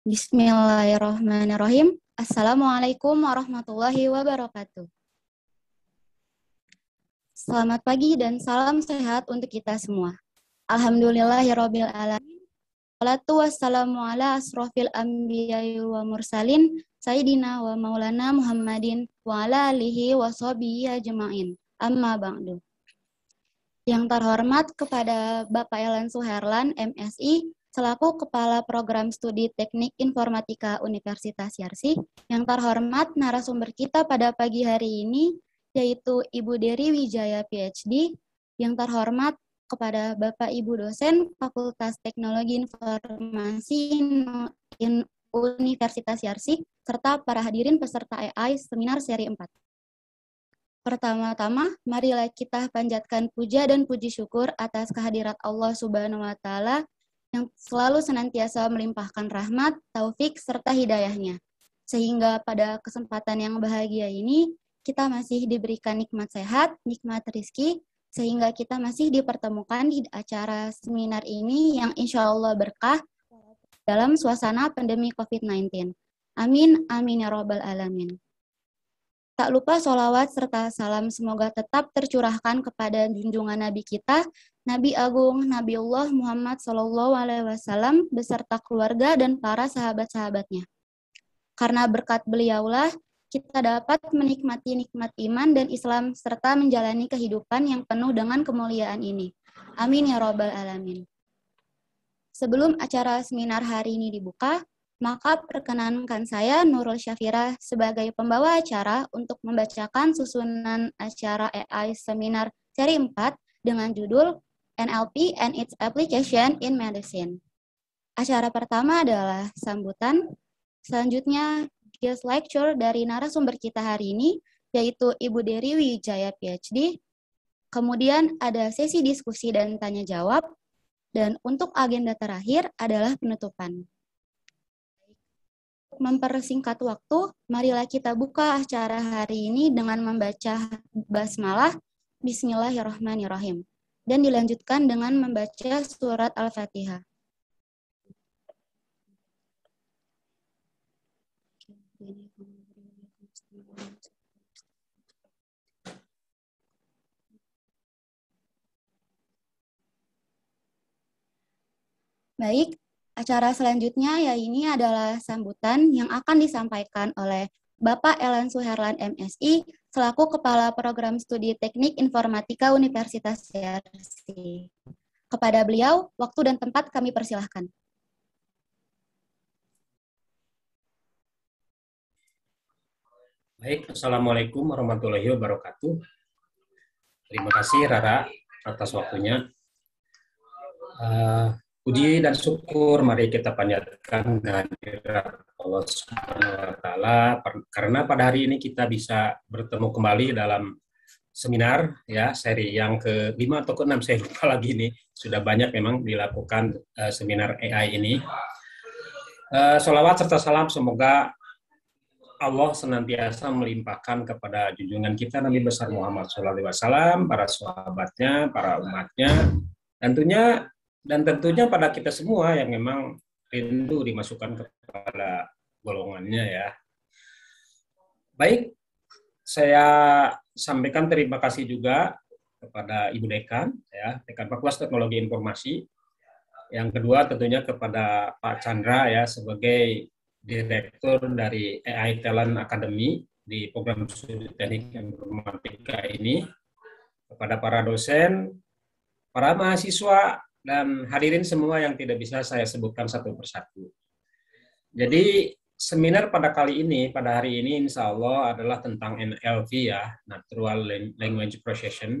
Bismillahirrahmanirrahim. Assalamualaikum warahmatullahi wabarakatuh. Selamat pagi dan salam sehat untuk kita semua. Alhamdulillahirabbil alamin. Salatu wassalamu ala asrofil anbiya'i wa mursalin sayyidina wa maulana Muhammadin wa ala alihi wa ajmain. Amma ba'du. Yang terhormat kepada Bapak Elan Suherlan, MSI, Selaku Kepala Program Studi Teknik Informatika Universitas Yarsi, yang terhormat narasumber kita pada pagi hari ini yaitu Ibu Dery Wijaya PhD, yang terhormat kepada Bapak Ibu dosen Fakultas Teknologi Informasi in Universitas Yarsi serta para hadirin peserta AI seminar seri 4. Pertama-tama, marilah kita panjatkan puja dan puji syukur atas kehadirat Allah Subhanahu wa taala yang selalu senantiasa melimpahkan rahmat, taufik, serta hidayahnya. Sehingga pada kesempatan yang bahagia ini, kita masih diberikan nikmat sehat, nikmat rizki, sehingga kita masih dipertemukan di acara seminar ini yang insya Allah berkah dalam suasana pandemi COVID-19. Amin, amin ya robbal alamin. Tak lupa solawat serta salam semoga tetap tercurahkan kepada junjungan Nabi kita, Nabi Agung Nabi Allah Muhammad Sallallahu Alaihi Wasallam beserta keluarga dan para sahabat-sahabatnya. Karena berkat beliaulah kita dapat menikmati nikmat iman dan Islam serta menjalani kehidupan yang penuh dengan kemuliaan ini. Amin ya robbal alamin. Sebelum acara seminar hari ini dibuka, maka perkenankan saya Nurul Syafira sebagai pembawa acara untuk membacakan susunan acara AI Seminar seri 4 dengan judul NLP and its Application in Medicine. Acara pertama adalah sambutan, selanjutnya guest lecture dari narasumber kita hari ini, yaitu Ibu Dewi Wijaya PhD, kemudian ada sesi diskusi dan tanya jawab, dan untuk agenda terakhir adalah penutupan mempersingkat waktu, marilah kita buka acara hari ini dengan membaca basmalah Bismillahirrahmanirrahim dan dilanjutkan dengan membaca surat Al-Fatihah. Baik, Acara selanjutnya ya ini adalah sambutan yang akan disampaikan oleh Bapak Ellen Suherlan MSI selaku Kepala Program Studi Teknik Informatika Universitas CRC. Kepada beliau, waktu dan tempat kami persilahkan. Baik, Assalamualaikum warahmatullahi wabarakatuh. Terima kasih Rara atas waktunya. Uh, Puji dan syukur mari kita panjatkan kehadirat Allah Subhanahu wa taala karena pada hari ini kita bisa bertemu kembali dalam seminar ya seri yang ke-5 atau ke-6 saya lupa lagi ini sudah banyak memang dilakukan uh, seminar AI ini. Uh, Salawat serta salam semoga Allah senantiasa melimpahkan kepada junjungan kita Nabi besar Muhammad SAW, para sahabatnya, para umatnya, tentunya dan tentunya pada kita semua yang memang rindu dimasukkan kepada golongannya ya. Baik, saya sampaikan terima kasih juga kepada Ibu Dekan, ya, Dekan Fakultas Teknologi Informasi. Yang kedua tentunya kepada Pak Chandra ya sebagai Direktur dari AI Talent Academy di program studi teknik informatika ini kepada para dosen, para mahasiswa dan hadirin semua yang tidak bisa saya sebutkan satu persatu. Jadi seminar pada kali ini, pada hari ini insya Allah adalah tentang NLP ya, Natural Language Processing.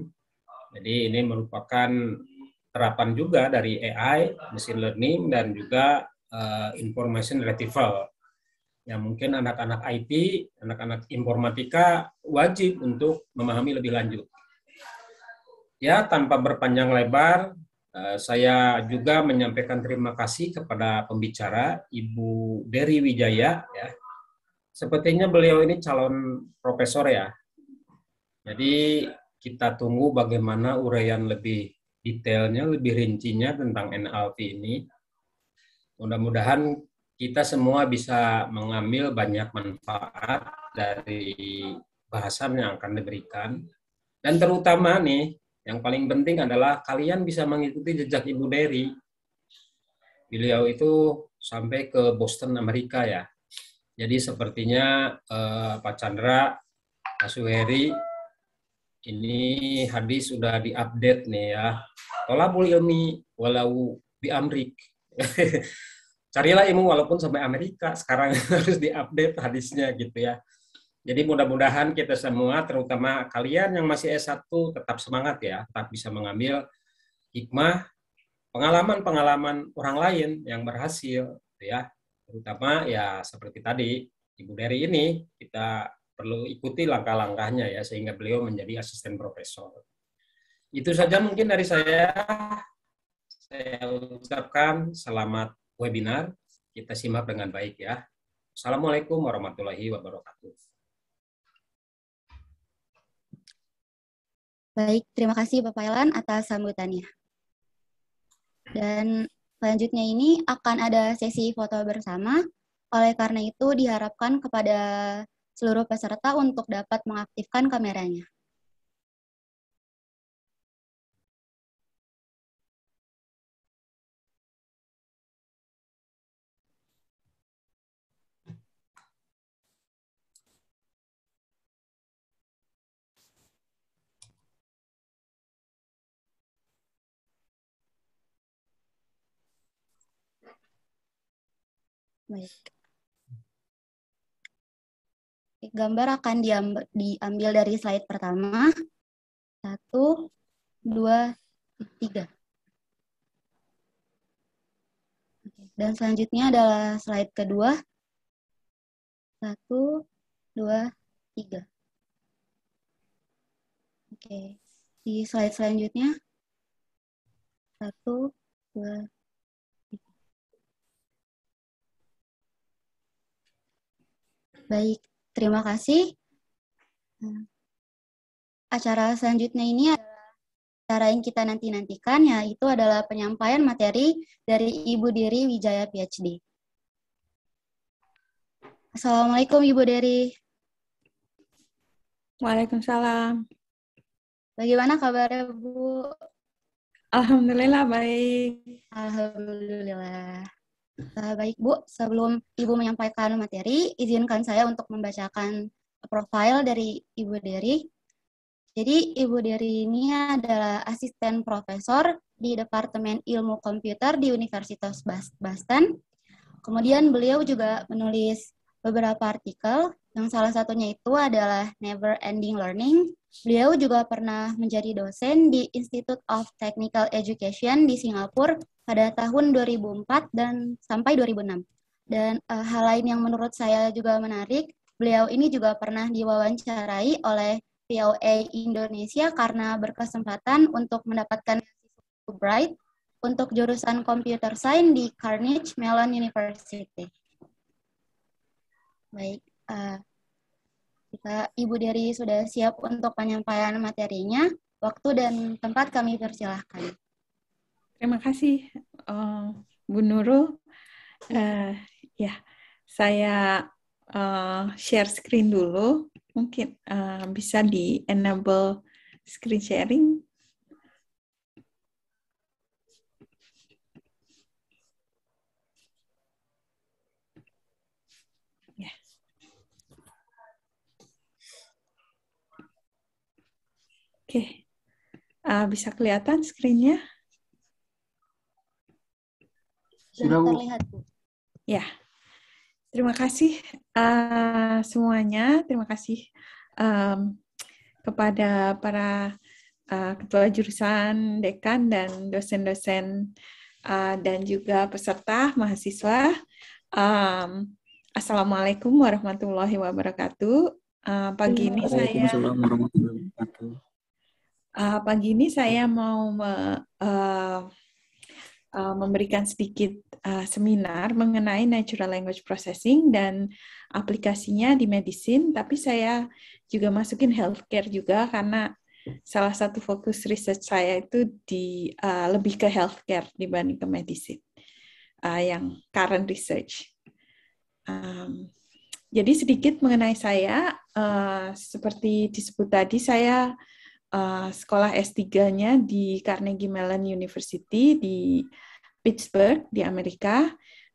Jadi ini merupakan terapan juga dari AI, machine learning, dan juga uh, information retrieval. Ya mungkin anak-anak IT, anak-anak informatika wajib untuk memahami lebih lanjut. Ya tanpa berpanjang lebar, Eh, saya juga menyampaikan terima kasih kepada pembicara Ibu Dery Wijaya ya. Sepertinya beliau ini calon profesor ya. Jadi kita tunggu bagaimana uraian lebih detailnya, lebih rincinya tentang NLP ini. Mudah-mudahan kita semua bisa mengambil banyak manfaat dari bahasan yang akan diberikan. Dan terutama nih, yang paling penting adalah kalian bisa mengikuti jejak Ibu Derry. Beliau itu sampai ke Boston, Amerika ya. Jadi sepertinya eh, Pak Chandra, Pak Suheri, ini hadis sudah diupdate nih ya. Tolabul ilmi walau di amrik. Carilah ilmu walaupun sampai Amerika sekarang harus diupdate hadisnya gitu ya. Jadi mudah-mudahan kita semua, terutama kalian yang masih S1, tetap semangat ya, tetap bisa mengambil hikmah, pengalaman-pengalaman orang lain yang berhasil, gitu ya. Terutama ya seperti tadi, Ibu Dery ini, kita perlu ikuti langkah-langkahnya ya, sehingga beliau menjadi asisten profesor. Itu saja mungkin dari saya. Saya ucapkan selamat webinar. Kita simak dengan baik ya. Assalamualaikum warahmatullahi wabarakatuh. Baik, terima kasih Bapak Elan atas sambutannya. Dan selanjutnya ini akan ada sesi foto bersama. Oleh karena itu diharapkan kepada seluruh peserta untuk dapat mengaktifkan kameranya. Baik. Gambar akan diambil, diambil dari slide pertama. Satu, dua, tiga. Dan selanjutnya adalah slide kedua. Satu, dua, tiga. Oke, di slide selanjutnya. Satu, dua, Baik, terima kasih. Hmm. Acara selanjutnya ini adalah acara yang kita nanti-nantikan, yaitu adalah penyampaian materi dari Ibu Diri Wijaya PhD. Assalamualaikum Ibu Diri. Waalaikumsalam. Bagaimana kabarnya Bu? Alhamdulillah baik. Alhamdulillah. Uh, baik Bu, sebelum Ibu menyampaikan materi, izinkan saya untuk membacakan profil dari Ibu Dery. Jadi Ibu Dery ini adalah asisten profesor di Departemen Ilmu Komputer di Universitas Boston. Kemudian beliau juga menulis beberapa artikel yang salah satunya itu adalah Never Ending Learning. Beliau juga pernah menjadi dosen di Institute of Technical Education di Singapura pada tahun 2004 dan sampai 2006. Dan uh, hal lain yang menurut saya juga menarik, beliau ini juga pernah diwawancarai oleh VOA Indonesia karena berkesempatan untuk mendapatkan Bright untuk jurusan Computer Science di Carnegie Mellon University. Baik, uh, jika eh, Ibu Dery sudah siap untuk penyampaian materinya, waktu dan tempat kami persilahkan. Terima kasih, uh, Bu Nurul. Uh, ya, saya uh, share screen dulu. Mungkin uh, bisa di-enable screen sharing. Oke, uh, bisa kelihatan screen Sudah terlihat, Bu. Ya, terima kasih uh, semuanya. Terima kasih um, kepada para uh, ketua jurusan, dekan, dan dosen-dosen uh, dan juga peserta mahasiswa. Um, Assalamualaikum warahmatullahi wabarakatuh. Uh, pagi iya. ini saya. Assalamualaikum warahmatullahi wabarakatuh Uh, pagi ini saya mau me, uh, uh, memberikan sedikit uh, seminar mengenai natural language processing dan aplikasinya di medicine, tapi saya juga masukin healthcare juga karena salah satu fokus riset saya itu di uh, lebih ke healthcare dibanding ke medicine uh, yang current research. Um, jadi sedikit mengenai saya, uh, seperti disebut tadi saya Eh, sekolah S3-nya di Carnegie Mellon University di Pittsburgh di Amerika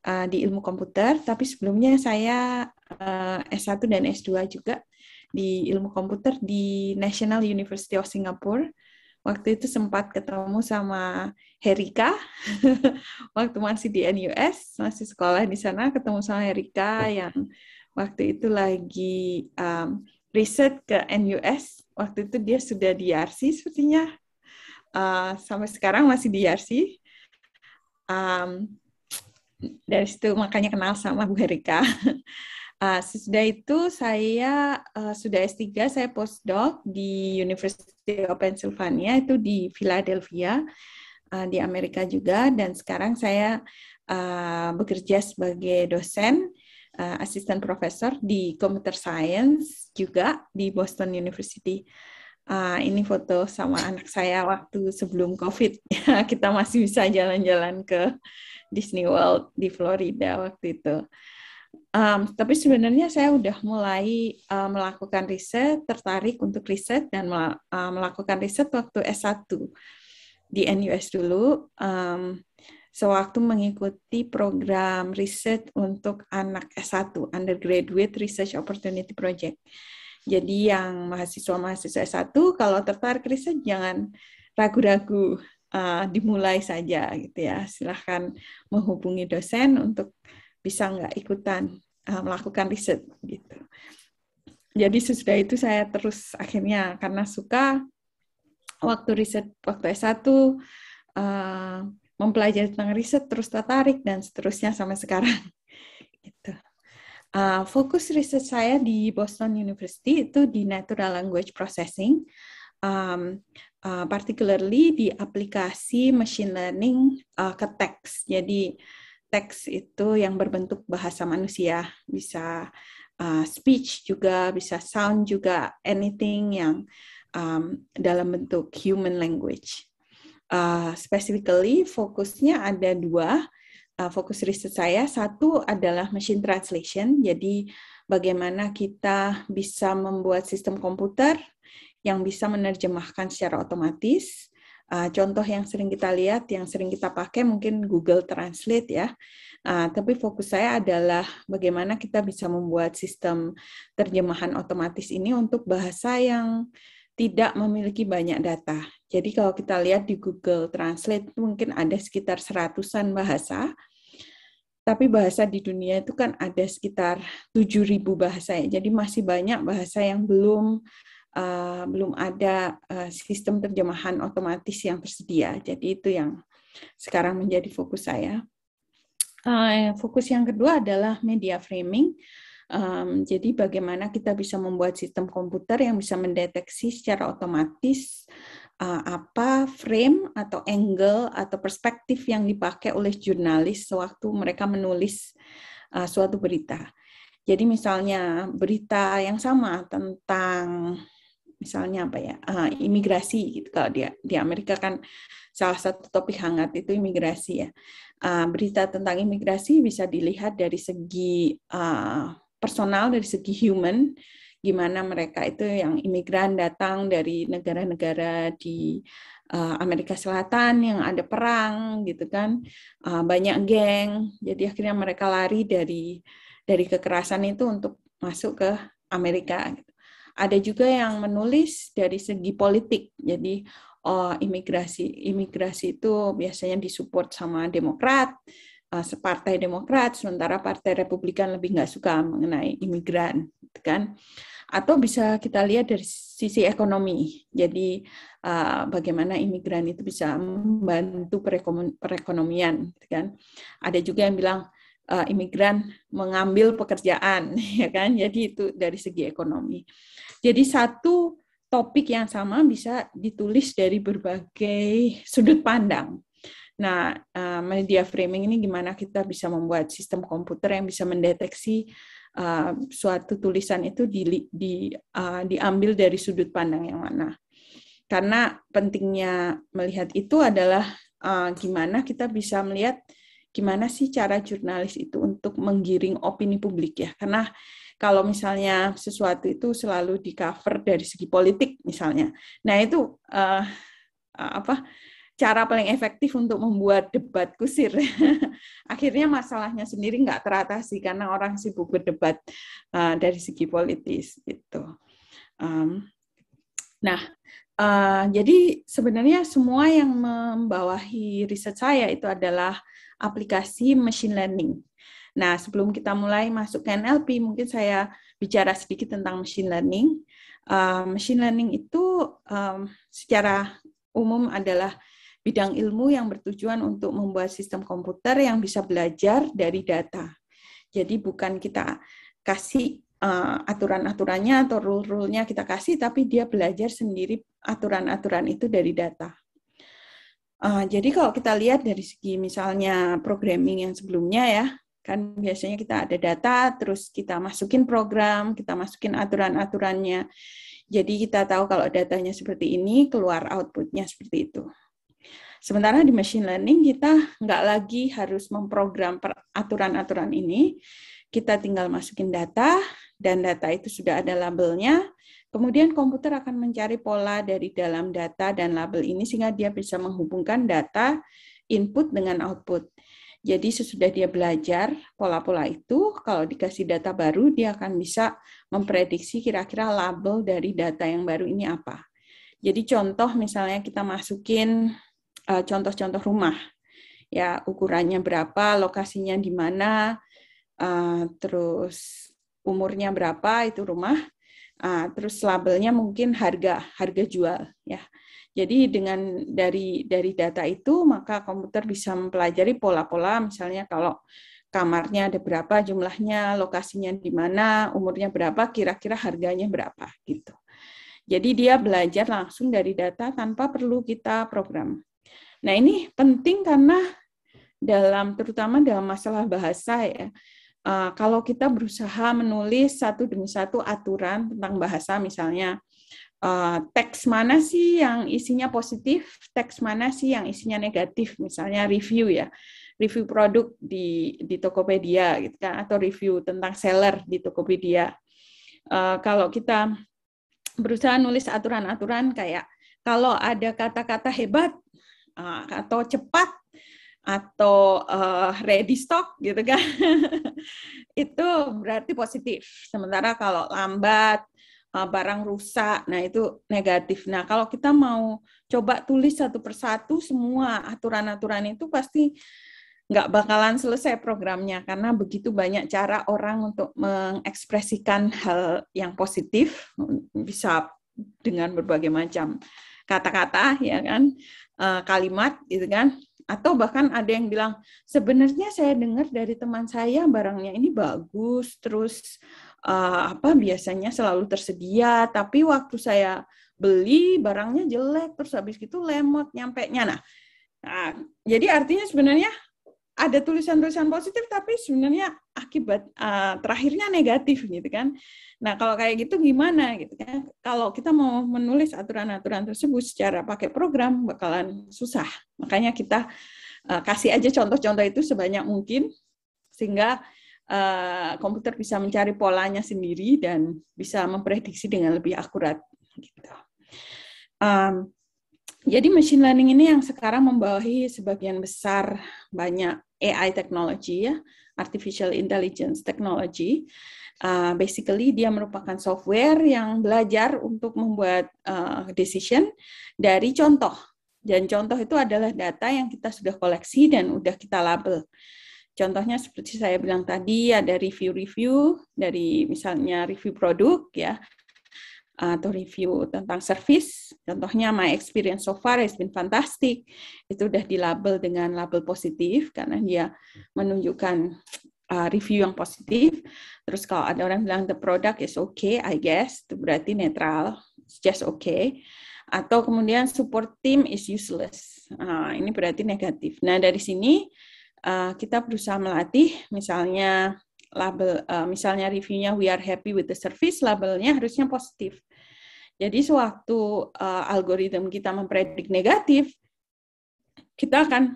uh, di ilmu komputer, tapi sebelumnya saya uh, eh, S1 dan S2 juga di ilmu komputer di National University of Singapore. Waktu itu sempat ketemu sama Herika waktu masih di NUS, masih sekolah di sana ketemu sama Herika yang waktu itu lagi um, riset ke NUS waktu itu dia sudah di e RC sepertinya uh, sampai sekarang masih di e RC um, dari situ makanya kenal sama Bu Herika uh, eh, sesudah itu saya uh, sudah S3 saya postdoc di University of Pennsylvania itu di Philadelphia uh, di Amerika juga dan sekarang saya uh, bekerja sebagai dosen uh, asisten profesor di computer science juga di Boston University. Uh, ini foto sama anak saya waktu sebelum COVID. Kita masih bisa jalan-jalan ke Disney World di Florida waktu itu. Um, tapi sebenarnya saya udah mulai uh, melakukan riset, tertarik untuk riset dan mel uh, melakukan riset waktu S1 di NUS dulu. Um, sewaktu mengikuti program riset untuk anak S1, Undergraduate Research Opportunity Project. Jadi yang mahasiswa-mahasiswa S1 kalau tertarik riset jangan ragu-ragu uh, dimulai saja gitu ya. Silahkan menghubungi dosen untuk bisa nggak ikutan uh, melakukan riset gitu. Jadi sesudah itu saya terus akhirnya karena suka waktu riset waktu S1 uh, mempelajari tentang riset terus tertarik dan seterusnya sampai sekarang gitu uh, fokus riset saya di Boston University itu di natural language processing um, uh, particularly di aplikasi machine learning uh, ke teks jadi teks itu yang berbentuk bahasa manusia bisa uh, speech juga bisa sound juga anything yang um, dalam bentuk human language uh, specifically fokusnya ada dua uh, fokus riset saya satu adalah machine translation jadi bagaimana kita bisa membuat sistem komputer yang bisa menerjemahkan secara otomatis Uh, contoh yang sering kita lihat, yang sering kita pakai mungkin Google Translate ya. Uh, tapi fokus saya adalah bagaimana kita bisa membuat sistem terjemahan otomatis ini untuk bahasa yang tidak memiliki banyak data. Jadi kalau kita lihat di Google Translate mungkin ada sekitar seratusan bahasa, tapi bahasa di dunia itu kan ada sekitar 7.000 bahasa ya. Jadi masih banyak bahasa yang belum uh, belum ada uh, sistem terjemahan otomatis yang tersedia. Jadi itu yang sekarang menjadi fokus saya. Uh, fokus yang kedua adalah media framing. Uh, Um, jadi bagaimana kita bisa membuat sistem komputer yang bisa mendeteksi secara otomatis uh, apa frame atau angle atau perspektif yang dipakai oleh jurnalis sewaktu mereka menulis uh, suatu berita. Jadi misalnya berita yang sama tentang misalnya apa ya uh, imigrasi gitu kalau dia di Amerika kan salah satu topik hangat itu imigrasi ya uh, berita tentang imigrasi bisa dilihat dari segi uh, personal dari segi human gimana mereka itu yang imigran datang dari negara-negara di eh, Amerika Selatan yang ada perang gitu kan eh, banyak geng jadi akhirnya mereka lari dari dari kekerasan itu untuk masuk ke Amerika gitu. ada juga yang menulis dari segi politik jadi uh, imigrasi imigrasi itu biasanya disupport sama Demokrat Eh, Partai Demokrat, sementara Partai Republikan lebih nggak suka mengenai imigran, gitu kan? Atau bisa kita lihat dari sisi ekonomi. Jadi eh, bagaimana imigran itu bisa membantu perekonomian, gitu kan? Ada juga yang bilang eh, imigran mengambil pekerjaan, ya kan? Jadi itu dari segi ekonomi. Jadi satu topik yang sama bisa ditulis dari berbagai sudut pandang Nah, eh, media framing ini gimana kita bisa membuat sistem komputer yang bisa mendeteksi eh, suatu tulisan itu di, di, uh, diambil dari sudut pandang yang mana. Karena pentingnya melihat itu adalah gimana kita bisa melihat gimana sih cara jurnalis itu untuk menggiring opini publik ya. Karena kalau misalnya sesuatu itu selalu di cover dari segi politik misalnya. Nah, itu uh, apa cara paling efektif untuk membuat debat kusir. Akhirnya masalahnya sendiri nggak teratasi karena orang sibuk berdebat uh, dari segi politis gitu. Um, nah, uh, jadi sebenarnya semua yang membawahi riset saya itu adalah aplikasi machine learning. Nah, sebelum kita mulai masuk ke NLP, mungkin saya bicara sedikit tentang machine learning. Uh, machine learning itu um, secara umum adalah bidang ilmu yang bertujuan untuk membuat sistem komputer yang bisa belajar dari data. Jadi bukan kita kasih uh, aturan-aturannya atau rule-rulenya kita kasih, tapi dia belajar sendiri aturan-aturan itu dari data. Uh, jadi kalau kita lihat dari segi misalnya programming yang sebelumnya ya, kan biasanya kita ada data, terus kita masukin program, kita masukin aturan-aturannya. Jadi kita tahu kalau datanya seperti ini, keluar outputnya seperti itu. Sementara di machine learning kita nggak lagi harus memprogram aturan-aturan ini, kita tinggal masukin data dan data itu sudah ada labelnya. Kemudian komputer akan mencari pola dari dalam data dan label ini sehingga dia bisa menghubungkan data input dengan output. Jadi sesudah dia belajar pola-pola itu, kalau dikasih data baru, dia akan bisa memprediksi kira-kira label dari data yang baru ini apa. Jadi contoh misalnya kita masukin Eh, contoh-contoh rumah ya ukurannya berapa lokasinya di mana uh, terus umurnya berapa itu rumah uh, terus labelnya mungkin harga harga jual ya jadi dengan dari dari data itu maka komputer bisa mempelajari pola-pola misalnya kalau kamarnya ada berapa jumlahnya, lokasinya di mana, umurnya berapa, kira-kira harganya berapa gitu. Jadi dia belajar langsung dari data tanpa perlu kita program. Nah, ini penting karena dalam terutama dalam masalah bahasa ya. Uh, kalau kita berusaha menulis satu demi satu aturan tentang bahasa misalnya uh, teks mana sih yang isinya positif, teks mana sih yang isinya negatif, misalnya review ya, review produk di di Tokopedia gitu kan, atau review tentang seller di Tokopedia. Uh, kalau kita berusaha nulis aturan-aturan kayak kalau ada kata-kata hebat uh, atau cepat atau uh, ready stock gitu kan itu berarti positif sementara kalau lambat uh, barang rusak nah itu negatif nah kalau kita mau coba tulis satu persatu semua aturan-aturan itu pasti nggak bakalan selesai programnya karena begitu banyak cara orang untuk mengekspresikan hal yang positif bisa dengan berbagai macam kata-kata ya kan uh, kalimat gitu kan atau bahkan ada yang bilang sebenarnya saya dengar dari teman saya barangnya ini bagus terus uh, apa biasanya selalu tersedia tapi waktu saya beli barangnya jelek terus habis itu lemot nyampe nah, nah jadi artinya sebenarnya ada tulisan-tulisan positif tapi sebenarnya akibat uh, terakhirnya negatif gitu kan. Nah, kalau kayak gitu gimana gitu kan? Kalau kita mau menulis aturan-aturan tersebut secara pakai program bakalan susah. Makanya kita uh, kasih aja contoh-contoh itu sebanyak mungkin sehingga uh, komputer bisa mencari polanya sendiri dan bisa memprediksi dengan lebih akurat gitu. Um, jadi machine learning ini yang sekarang membawahi sebagian besar banyak AI technology ya, artificial intelligence technology. Uh, basically dia merupakan software yang belajar untuk membuat uh, decision dari contoh. Dan contoh itu adalah data yang kita sudah koleksi dan udah kita label. Contohnya seperti saya bilang tadi ada review-review dari misalnya review produk ya, atau uh, review tentang service. Contohnya my experience so far has been fantastic. Itu udah dilabel dengan label positif karena dia menunjukkan uh, review yang positif. Terus kalau ada orang bilang the product is okay, I guess itu berarti netral, it's just okay. Atau kemudian support team is useless. Uh, ini berarti negatif. Nah dari sini uh, kita berusaha melatih misalnya label uh, misalnya reviewnya we are happy with the service labelnya harusnya positif. Jadi sewaktu uh, algoritma kita mempredik negatif, kita akan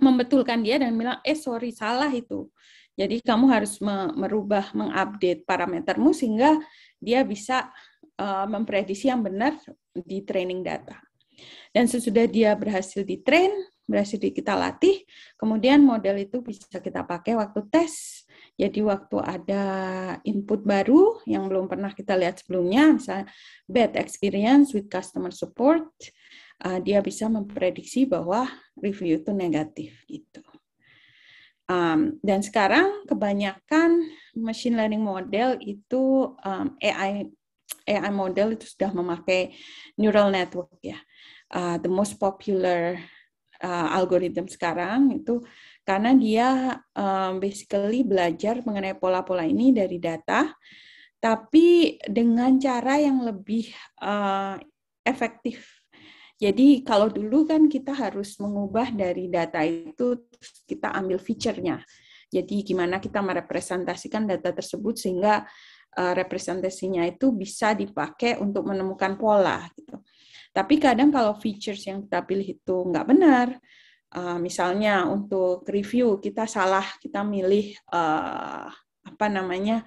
membetulkan dia dan bilang eh sorry salah itu. Jadi kamu harus me merubah mengupdate parametermu sehingga dia bisa uh, memprediksi yang benar di training data. Dan sesudah dia berhasil di train, berhasil kita latih, kemudian model itu bisa kita pakai waktu tes jadi waktu ada input baru yang belum pernah kita lihat sebelumnya, misalnya bad experience with customer support, uh, dia bisa memprediksi bahwa review itu negatif gitu. Um, dan sekarang kebanyakan machine learning model itu um, AI AI model itu sudah memakai neural network ya. Uh, the most popular uh, algorithm sekarang itu karena dia um, basically belajar mengenai pola-pola ini dari data, tapi dengan cara yang lebih uh, efektif. Jadi kalau dulu kan kita harus mengubah dari data itu kita ambil fiturnya. Jadi gimana kita merepresentasikan data tersebut sehingga uh, representasinya itu bisa dipakai untuk menemukan pola gitu. Tapi kadang kalau features yang kita pilih itu nggak benar, uh, misalnya untuk review kita salah kita milih uh, apa namanya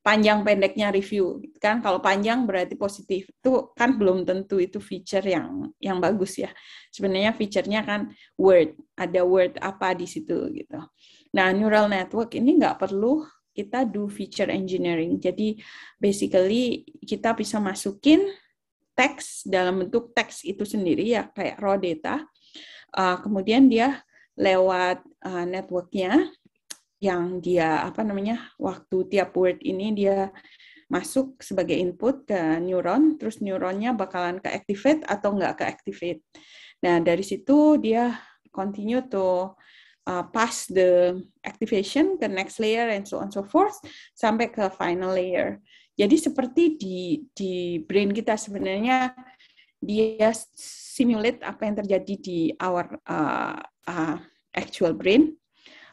panjang pendeknya review kan kalau panjang berarti positif itu kan belum tentu itu feature yang yang bagus ya sebenarnya feature-nya kan word ada word apa di situ gitu nah neural network ini nggak perlu kita do feature engineering jadi basically kita bisa masukin teks dalam bentuk teks itu sendiri ya kayak raw data Uh, kemudian dia lewat uh, networknya yang dia apa namanya waktu tiap word ini dia masuk sebagai input ke neuron, terus neuronnya bakalan ke activate atau enggak ke activate. Nah dari situ dia continue to uh, pass the activation ke next layer and so on so forth sampai ke final layer. Jadi seperti di di brain kita sebenarnya dia simulate apa yang terjadi di our uh, uh, actual brain.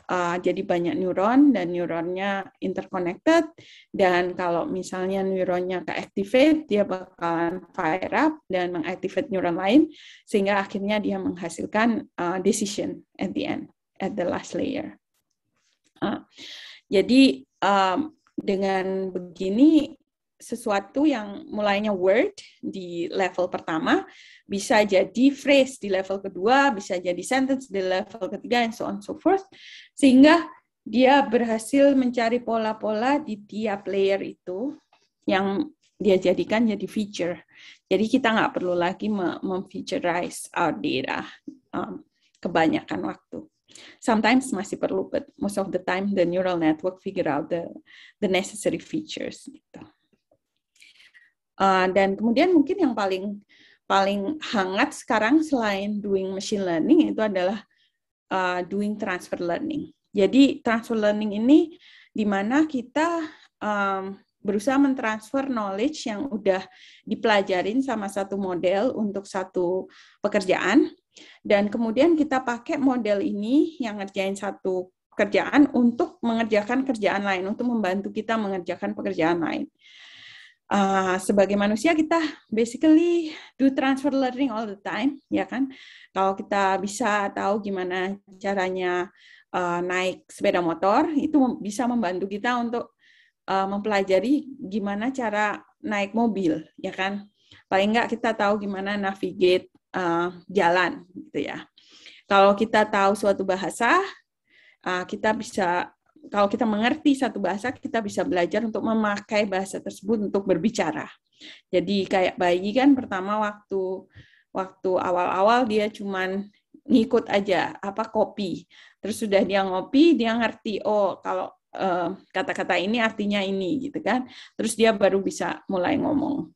Uh, jadi banyak neuron dan neuronnya interconnected dan kalau misalnya neuronnya keactivate dia bakalan fire up dan mengactivate neuron lain sehingga akhirnya dia menghasilkan uh, decision at the end at the last layer. Uh, jadi um, dengan begini sesuatu yang mulainya word di level pertama bisa jadi phrase di level kedua, bisa jadi sentence di level ketiga and so on so forth sehingga dia berhasil mencari pola-pola di tiap layer itu yang dia jadikan jadi feature. Jadi kita nggak perlu lagi memfeatureize our data um, kebanyakan waktu. Sometimes masih perlu, but most of the time the neural network figure out the the necessary features. Gitu. Eh, dan kemudian mungkin yang paling paling hangat sekarang selain doing machine learning itu adalah uh, doing transfer learning. Jadi transfer learning ini di mana kita um, berusaha mentransfer knowledge yang udah dipelajarin sama satu model untuk satu pekerjaan dan kemudian kita pakai model ini yang ngerjain satu pekerjaan untuk mengerjakan kerjaan lain untuk membantu kita mengerjakan pekerjaan lain. Uh, sebagai manusia kita basically do transfer learning all the time, ya kan? Kalau kita bisa tahu gimana caranya uh, naik sepeda motor, itu bisa membantu kita untuk uh, mempelajari gimana cara naik mobil, ya kan? Paling nggak kita tahu gimana navigate uh, jalan, gitu ya. Kalau kita tahu suatu bahasa, uh, kita bisa kalau kita mengerti satu bahasa, kita bisa belajar untuk memakai bahasa tersebut untuk berbicara. Jadi kayak bayi kan pertama waktu waktu awal-awal dia cuman ngikut aja apa kopi. Terus sudah dia ngopi, dia ngerti oh kalau kata eh, kata-kata ini artinya ini gitu kan. Terus dia baru bisa mulai ngomong.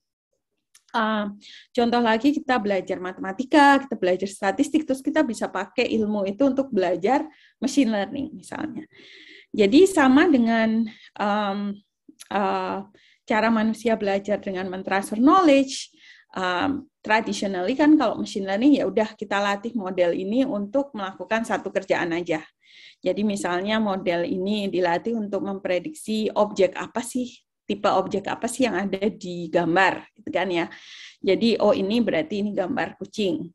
Uh, contoh lagi kita belajar matematika, kita belajar statistik, terus kita bisa pakai ilmu itu untuk belajar machine learning misalnya. Jadi sama dengan um, uh, cara manusia belajar dengan mentransfer knowledge, um, traditionally kan kalau machine learning ya udah kita latih model ini untuk melakukan satu kerjaan aja. Jadi misalnya model ini dilatih untuk memprediksi objek apa sih, tipe objek apa sih yang ada di gambar, gitu kan ya. Jadi oh ini berarti ini gambar kucing.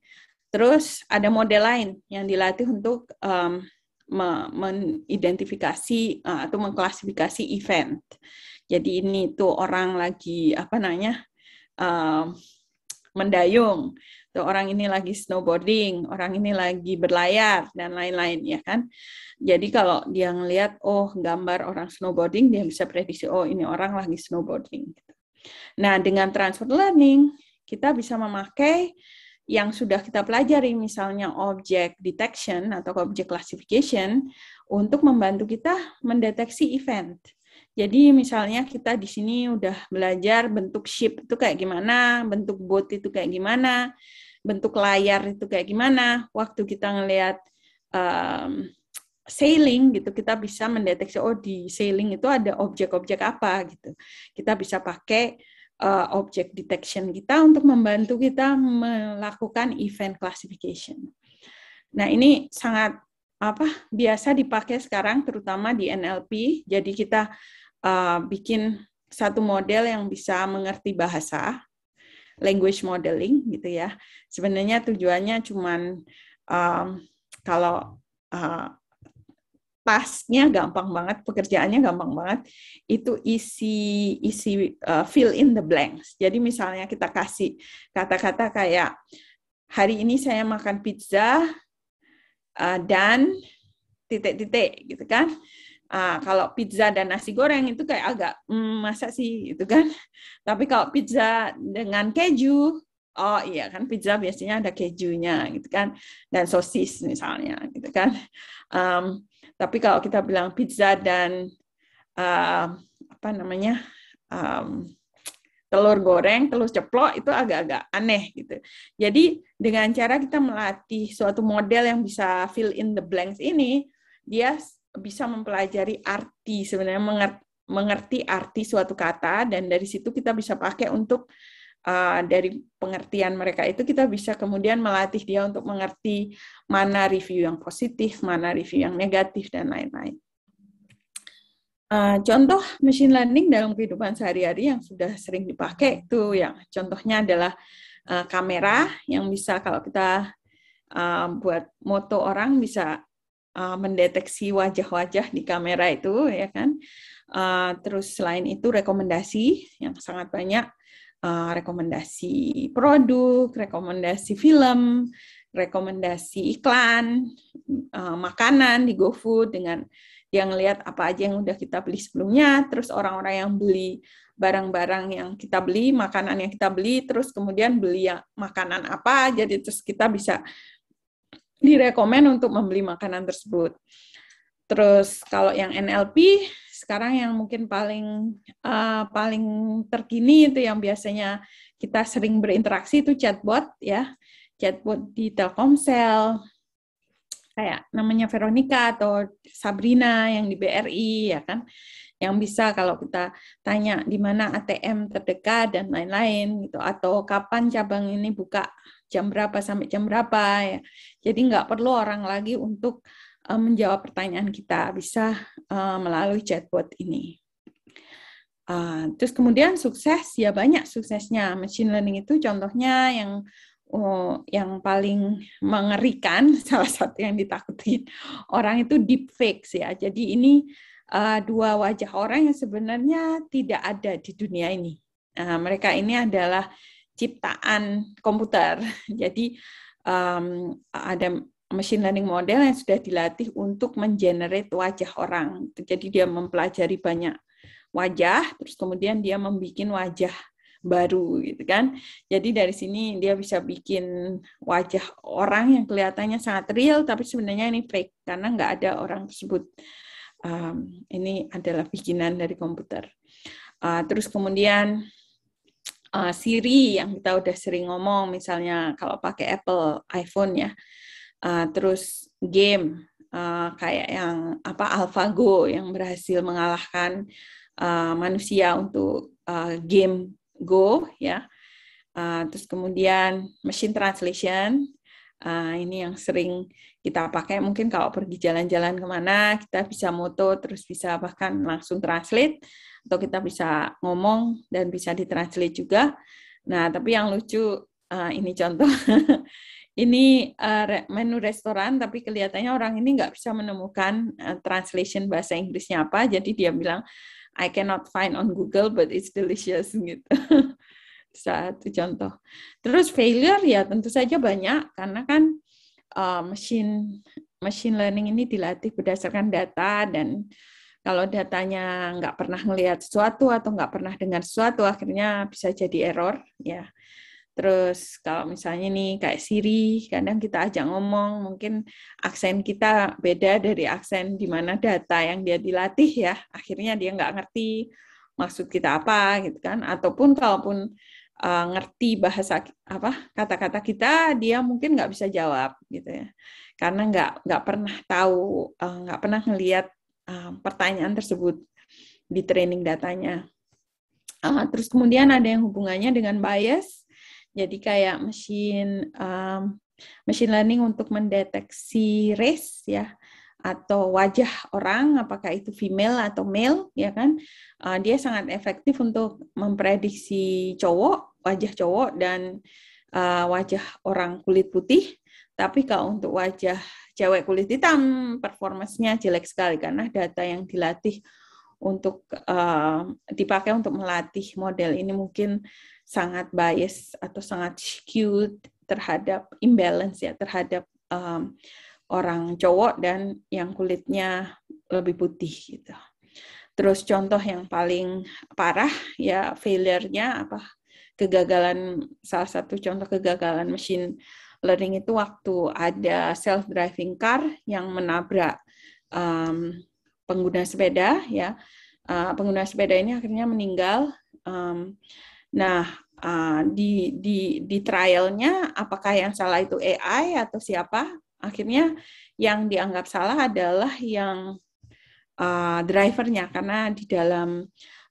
Terus ada model lain yang dilatih untuk um, mengidentifikasi eh, atau mengklasifikasi event. Jadi ini tuh orang lagi apa namanya uh, mendayung, tuh orang ini lagi snowboarding, orang ini lagi berlayar dan lain-lain ya kan. Jadi kalau dia ngelihat oh gambar orang snowboarding dia bisa prediksi oh ini orang lagi snowboarding. Gitu. Nah dengan transfer learning kita bisa memakai yang sudah kita pelajari misalnya object detection atau object classification untuk membantu kita mendeteksi event. Jadi misalnya kita di sini udah belajar bentuk ship itu kayak gimana, bentuk boat itu kayak gimana, bentuk layar itu kayak gimana. Waktu kita ngelihat um, sailing gitu, kita bisa mendeteksi oh di sailing itu ada objek-objek apa gitu. Kita bisa pakai uh, eh, object detection kita untuk membantu kita melakukan event classification. Nah, ini sangat apa biasa dipakai sekarang terutama di NLP. Jadi kita uh, bikin satu model yang bisa mengerti bahasa, language modeling gitu ya. Sebenarnya tujuannya cuman um, kalau uh, tasnya gampang banget, pekerjaannya gampang banget. Itu isi isi uh, fill in the blanks. Jadi misalnya kita kasih kata-kata kayak hari ini saya makan pizza uh, dan titik-titik gitu kan. Uh, kalau pizza dan nasi goreng itu kayak agak mm, masa sih gitu kan. Tapi kalau pizza dengan keju Oh iya kan pizza biasanya ada kejunya gitu kan dan sosis misalnya gitu kan. Um, tapi kalau kita bilang pizza dan uh, apa namanya um, telur goreng, telur ceplok itu agak-agak aneh gitu. Jadi dengan cara kita melatih suatu model yang bisa fill in the blanks ini, dia bisa mempelajari arti sebenarnya mengerti mengerti arti suatu kata dan dari situ kita bisa pakai untuk Eh, dari pengertian mereka itu kita bisa kemudian melatih dia untuk mengerti mana review yang positif, mana review yang negatif dan lain-lain. Uh, contoh machine learning dalam kehidupan sehari-hari yang sudah sering dipakai itu yang contohnya adalah uh, kamera yang bisa kalau kita uh, buat moto orang bisa uh, mendeteksi wajah-wajah di kamera itu ya kan. Uh, terus selain itu rekomendasi yang sangat banyak Eh, rekomendasi produk, rekomendasi film, rekomendasi iklan, eh, makanan di GoFood dengan yang lihat apa aja yang udah kita beli sebelumnya, terus orang-orang yang beli barang-barang yang kita beli, makanan yang kita beli, terus kemudian beli yang, makanan apa, jadi terus kita bisa direkomen untuk membeli makanan tersebut. Terus kalau yang NLP sekarang yang mungkin paling uh, paling terkini itu yang biasanya kita sering berinteraksi itu chatbot ya chatbot di Telkomsel kayak namanya Veronica atau Sabrina yang di BRI ya kan yang bisa kalau kita tanya di mana ATM terdekat dan lain-lain gitu atau kapan cabang ini buka jam berapa sampai jam berapa ya jadi nggak perlu orang lagi untuk uh, menjawab pertanyaan kita bisa uh, melalui chatbot ini. Uh, terus kemudian sukses ya banyak suksesnya machine learning itu contohnya yang uh, yang paling mengerikan salah satu yang ditakuti orang itu deepfakes ya. Jadi ini uh, dua wajah orang yang sebenarnya tidak ada di dunia ini. Uh, mereka ini adalah ciptaan komputer. Jadi um, ada machine learning model yang sudah dilatih untuk mengenerate wajah orang. Jadi dia mempelajari banyak wajah, terus kemudian dia membuat wajah baru gitu kan. Jadi dari sini dia bisa bikin wajah orang yang kelihatannya sangat real, tapi sebenarnya ini fake karena nggak ada orang tersebut. Um, ini adalah bikinan dari komputer. Uh, terus kemudian uh, Siri yang kita udah sering ngomong, misalnya kalau pakai Apple iPhone ya Eh, terus game uh, kayak yang apa AlphaGo yang berhasil mengalahkan uh, manusia untuk uh, game Go ya. Uh, terus kemudian machine translation uh, ini yang sering kita pakai mungkin kalau pergi jalan-jalan kemana kita bisa moto terus bisa bahkan langsung translate atau kita bisa ngomong dan bisa ditranslate juga. Nah tapi yang lucu uh, ini contoh ini uh, menu restoran tapi kelihatannya orang ini nggak bisa menemukan uh, translation bahasa Inggrisnya apa jadi dia bilang I cannot find on Google but it's delicious gitu satu contoh terus failure ya tentu saja banyak karena kan uh, eh, mesin machine learning ini dilatih berdasarkan data dan kalau datanya nggak pernah melihat sesuatu atau nggak pernah dengar sesuatu akhirnya bisa jadi error ya Terus kalau misalnya nih kayak Siri, kadang kita ajak ngomong, mungkin aksen kita beda dari aksen di mana data yang dia dilatih ya, akhirnya dia nggak ngerti maksud kita apa gitu kan. Ataupun kalaupun uh, ngerti bahasa apa kata-kata kita, dia mungkin nggak bisa jawab gitu ya, karena nggak nggak pernah tahu, uh, nggak pernah ngelihat uh, pertanyaan tersebut di training datanya. Uh, terus kemudian ada yang hubungannya dengan bias jadi kayak mesin um, machine learning untuk mendeteksi race ya atau wajah orang apakah itu female atau male ya kan uh, dia sangat efektif untuk memprediksi cowok wajah cowok dan uh, wajah orang kulit putih tapi kalau untuk wajah cewek kulit hitam performasnya jelek sekali karena data yang dilatih untuk uh, dipakai untuk melatih model ini mungkin sangat bias atau sangat skewed terhadap imbalance ya terhadap um, orang cowok dan yang kulitnya lebih putih gitu. Terus contoh yang paling parah ya failure-nya apa kegagalan salah satu contoh kegagalan mesin learning itu waktu ada self driving car yang menabrak um, pengguna sepeda ya uh, pengguna sepeda ini akhirnya meninggal um, nah uh, di di di trialnya apakah yang salah itu AI atau siapa akhirnya yang dianggap salah adalah yang uh, drivernya karena di dalam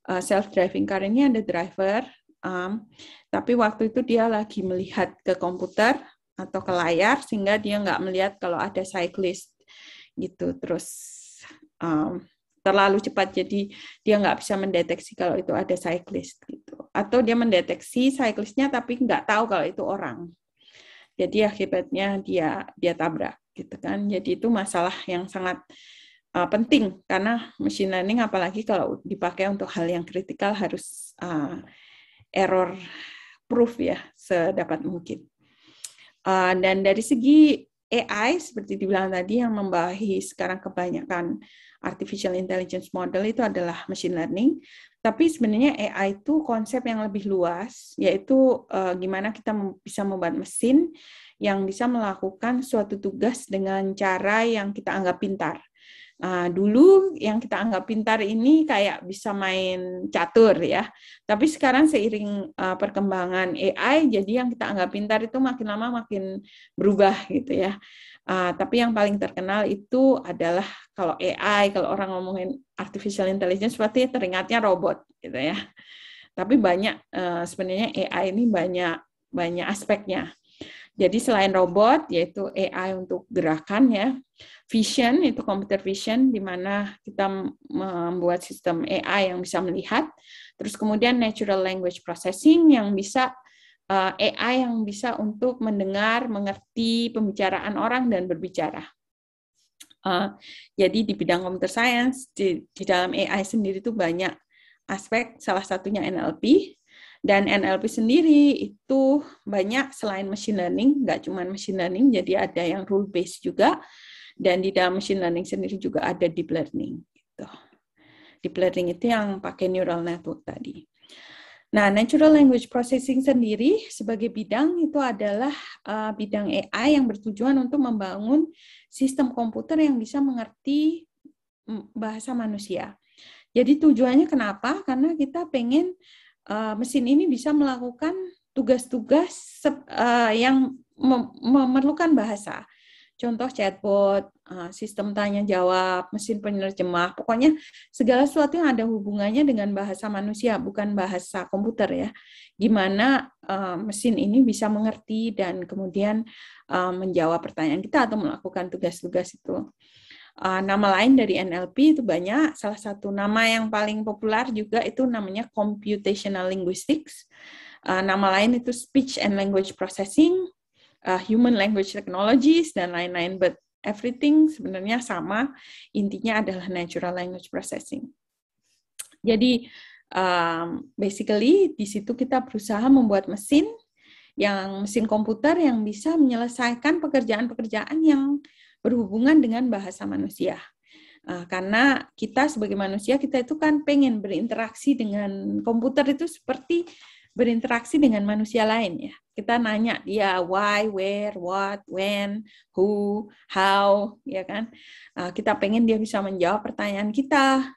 uh, self driving car ini ada driver um, tapi waktu itu dia lagi melihat ke komputer atau ke layar sehingga dia nggak melihat kalau ada cyclist gitu terus um, terlalu cepat jadi dia nggak bisa mendeteksi kalau itu ada cyclist gitu atau dia mendeteksi cyclistnya tapi nggak tahu kalau itu orang jadi akibatnya dia dia tabrak gitu kan jadi itu masalah yang sangat uh, penting karena machine learning apalagi kalau dipakai untuk hal yang kritikal harus uh, error proof ya sedapat mungkin uh, dan dari segi AI seperti dibilang tadi yang membahagi sekarang kebanyakan artificial intelligence model itu adalah machine learning, tapi sebenarnya AI itu konsep yang lebih luas, yaitu uh, gimana kita bisa membuat mesin yang bisa melakukan suatu tugas dengan cara yang kita anggap pintar. Uh, dulu yang kita anggap pintar ini kayak bisa main catur ya, tapi sekarang seiring uh, perkembangan AI, jadi yang kita anggap pintar itu makin lama makin berubah gitu ya. Uh, tapi yang paling terkenal itu adalah kalau AI, kalau orang ngomongin artificial intelligence, seperti teringatnya robot gitu ya. Tapi banyak uh, sebenarnya AI ini banyak banyak aspeknya. Jadi selain robot yaitu AI untuk gerakan ya, vision itu computer vision di mana kita membuat sistem AI yang bisa melihat, terus kemudian natural language processing yang bisa eh, AI yang bisa untuk mendengar, mengerti pembicaraan orang dan berbicara. Eh, jadi di bidang computer science di, di dalam AI sendiri itu banyak aspek salah satunya NLP dan NLP sendiri itu banyak selain machine learning, nggak cuma machine learning, jadi ada yang rule based juga. Dan di dalam machine learning sendiri juga ada deep learning. Gitu. Deep learning itu yang pakai neural network tadi. Nah, natural language processing sendiri sebagai bidang itu adalah uh, bidang AI yang bertujuan untuk membangun sistem komputer yang bisa mengerti bahasa manusia. Jadi tujuannya kenapa? Karena kita pengen Eh, mesin ini bisa melakukan tugas-tugas uh, yang memerlukan bahasa. Contoh chatbot, uh, sistem tanya jawab, mesin penerjemah, pokoknya segala sesuatu yang ada hubungannya dengan bahasa manusia, bukan bahasa komputer ya. Gimana uh, mesin ini bisa mengerti dan kemudian uh, menjawab pertanyaan kita atau melakukan tugas-tugas itu uh, nama lain dari NLP itu banyak. Salah satu nama yang paling populer juga itu namanya computational linguistics. Uh, nama lain itu speech and language processing, uh, human language technologies dan lain-lain. But everything sebenarnya sama. Intinya adalah natural language processing. Jadi um, basically di situ kita berusaha membuat mesin yang mesin komputer yang bisa menyelesaikan pekerjaan-pekerjaan yang berhubungan dengan bahasa manusia. Ah, karena kita sebagai manusia kita itu kan pengen berinteraksi dengan komputer itu seperti berinteraksi dengan manusia lain ya. Kita nanya dia why, where, what, when, who, how, ya kan. Ah, kita pengen dia bisa menjawab pertanyaan kita,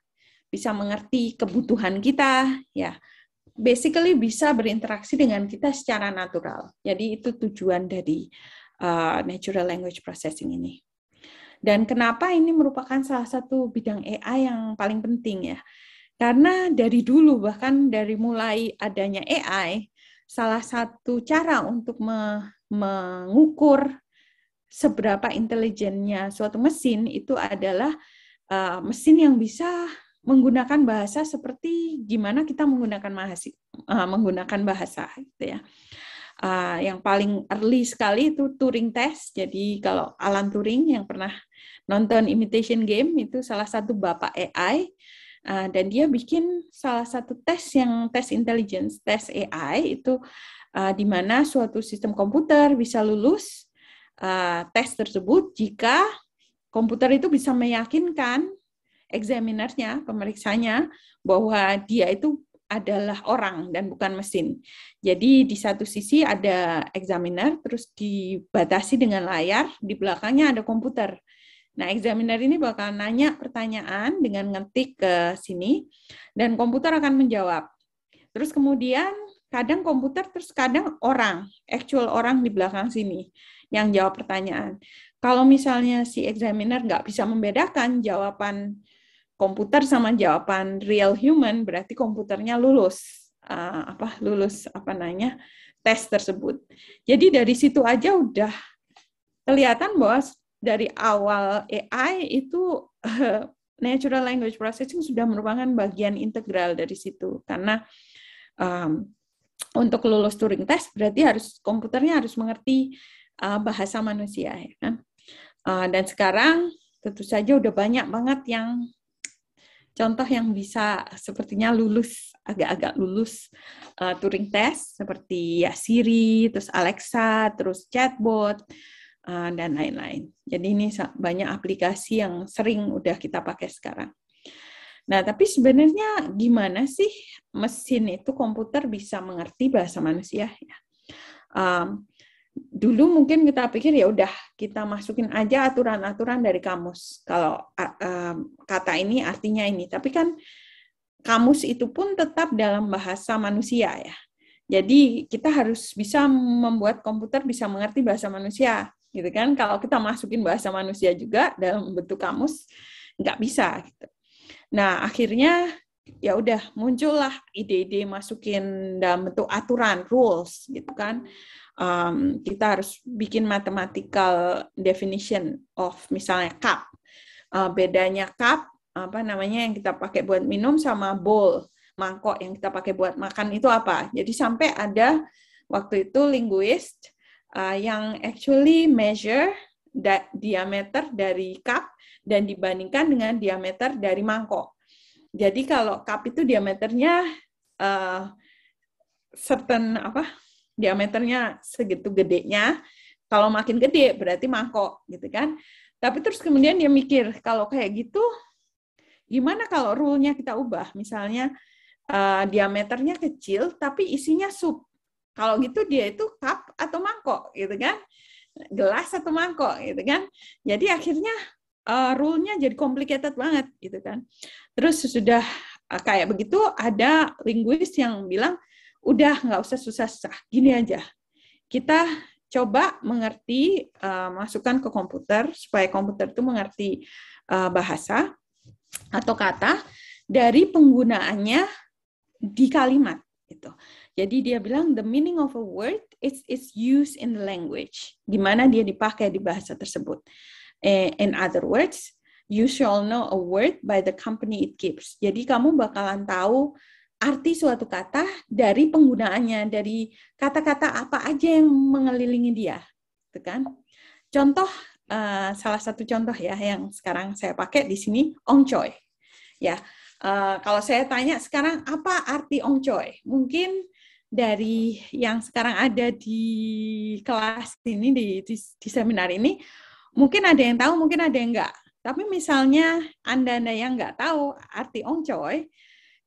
bisa mengerti kebutuhan kita, ya. Basically bisa berinteraksi dengan kita secara natural. Jadi itu tujuan dari uh, natural language processing ini. Dan kenapa ini merupakan salah satu bidang AI yang paling penting ya? Karena dari dulu bahkan dari mulai adanya AI, salah satu cara untuk me mengukur seberapa intelijennya suatu mesin itu adalah uh, mesin yang bisa menggunakan bahasa seperti gimana kita menggunakan mahasi, uh, menggunakan bahasa gitu ya. Uh, yang paling early sekali itu Turing test. Jadi kalau Alan Turing yang pernah nonton Imitation Game itu salah satu bapak AI uh, dan dia bikin salah satu tes yang tes intelligence, tes AI itu uh, di mana suatu sistem komputer bisa lulus uh, tes tersebut jika komputer itu bisa meyakinkan examinernya, pemeriksanya bahwa dia itu adalah orang dan bukan mesin. Jadi di satu sisi ada examiner, terus dibatasi dengan layar, di belakangnya ada komputer. Nah, examiner ini bakal nanya pertanyaan dengan ngetik ke sini, dan komputer akan menjawab. Terus kemudian kadang komputer, terus kadang orang, actual orang di belakang sini yang jawab pertanyaan. Kalau misalnya si examiner nggak bisa membedakan jawaban komputer sama jawaban real human, berarti komputernya lulus uh, apa lulus apa nanya tes tersebut. Jadi dari situ aja udah kelihatan bahwa dari awal AI itu natural language processing sudah merupakan bagian integral dari situ karena um, untuk lulus Turing test berarti harus komputernya harus mengerti uh, bahasa manusia ya kan uh, dan sekarang tentu saja udah banyak banget yang contoh yang bisa sepertinya lulus agak-agak lulus uh, Turing test seperti ya Siri terus Alexa terus chatbot Eh, dan lain-lain. Jadi ini banyak aplikasi yang sering udah kita pakai sekarang. Nah, tapi sebenarnya gimana sih mesin itu komputer bisa mengerti bahasa manusia? Ya. Um, dulu mungkin kita pikir ya udah kita masukin aja aturan-aturan dari kamus kalau um, kata ini artinya ini, tapi kan kamus itu pun tetap dalam bahasa manusia ya. Jadi kita harus bisa membuat komputer bisa mengerti bahasa manusia gitu kan kalau kita masukin bahasa manusia juga dalam bentuk kamus nggak bisa gitu nah akhirnya ya udah muncullah ide-ide masukin dalam bentuk aturan rules gitu kan um, kita harus bikin mathematical definition of misalnya cup uh, bedanya cup apa namanya yang kita pakai buat minum sama bowl mangkok yang kita pakai buat makan itu apa jadi sampai ada waktu itu linguist uh, yang actually measure da diameter dari cup dan dibandingkan dengan diameter dari mangkok. Jadi kalau cup itu diameternya uh, certain apa diameternya segitu gedenya. Kalau makin gede berarti mangkok gitu kan. Tapi terus kemudian dia mikir kalau kayak gitu gimana kalau rule-nya kita ubah misalnya uh, diameternya kecil tapi isinya sup kalau gitu dia itu cup atau mangkok gitu kan. Gelas atau mangkok gitu kan. Jadi akhirnya uh, rule-nya jadi complicated banget gitu kan. Terus sudah uh, kayak begitu ada linguis yang bilang udah nggak usah susah-susah, gini aja. Kita coba mengerti uh, masukkan ke komputer supaya komputer itu mengerti uh, bahasa atau kata dari penggunaannya di kalimat itu jadi dia bilang the meaning of a word is its use in language, di mana dia dipakai di bahasa tersebut. Eh, in other words, you shall know a word by the company it keeps. Jadi kamu bakalan tahu arti suatu kata dari penggunaannya, dari kata-kata apa aja yang mengelilingi dia, Itu kan? Contoh uh, salah satu contoh ya yang sekarang saya pakai di sini ongcoy. Ya, uh, kalau saya tanya sekarang apa arti Choy? Mungkin dari yang sekarang ada di kelas ini di, di, di seminar ini mungkin ada yang tahu mungkin ada yang enggak tapi misalnya anda anda yang enggak tahu arti ongcoy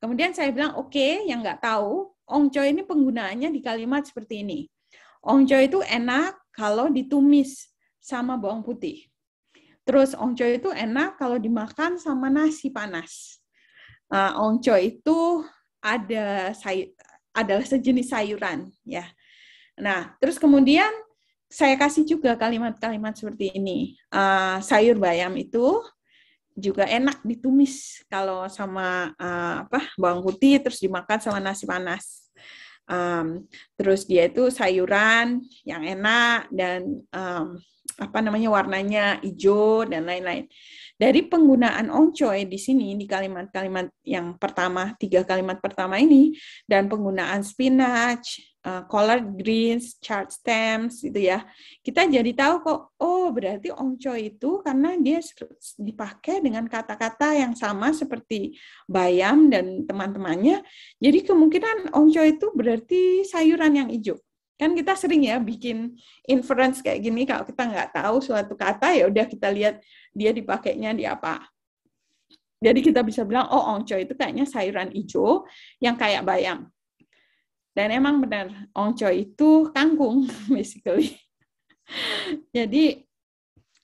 kemudian saya bilang oke okay, yang enggak tahu ongcoy ini penggunaannya di kalimat seperti ini ongcoy itu enak kalau ditumis sama bawang putih terus ongcoy itu enak kalau dimakan sama nasi panas uh, nah, ongcoy itu ada adalah sejenis sayuran ya. Nah, terus kemudian saya kasih juga kalimat-kalimat seperti ini. Uh, sayur bayam itu juga enak ditumis kalau sama uh, apa bawang putih terus dimakan sama nasi panas. Um, terus dia itu sayuran yang enak dan um, apa namanya warnanya hijau dan lain-lain dari penggunaan ongcoy di sini di kalimat-kalimat yang pertama tiga kalimat pertama ini dan penggunaan spinach, uh, collard greens, chart stems itu ya kita jadi tahu kok oh berarti ongcoy itu karena dia dipakai dengan kata-kata yang sama seperti bayam dan teman-temannya jadi kemungkinan ongcoy itu berarti sayuran yang hijau kan kita sering ya bikin inference kayak gini kalau kita nggak tahu suatu kata ya udah kita lihat dia dipakainya di apa jadi kita bisa bilang oh onco itu kayaknya sayuran hijau yang kayak bayam dan emang benar onco itu kangkung basically jadi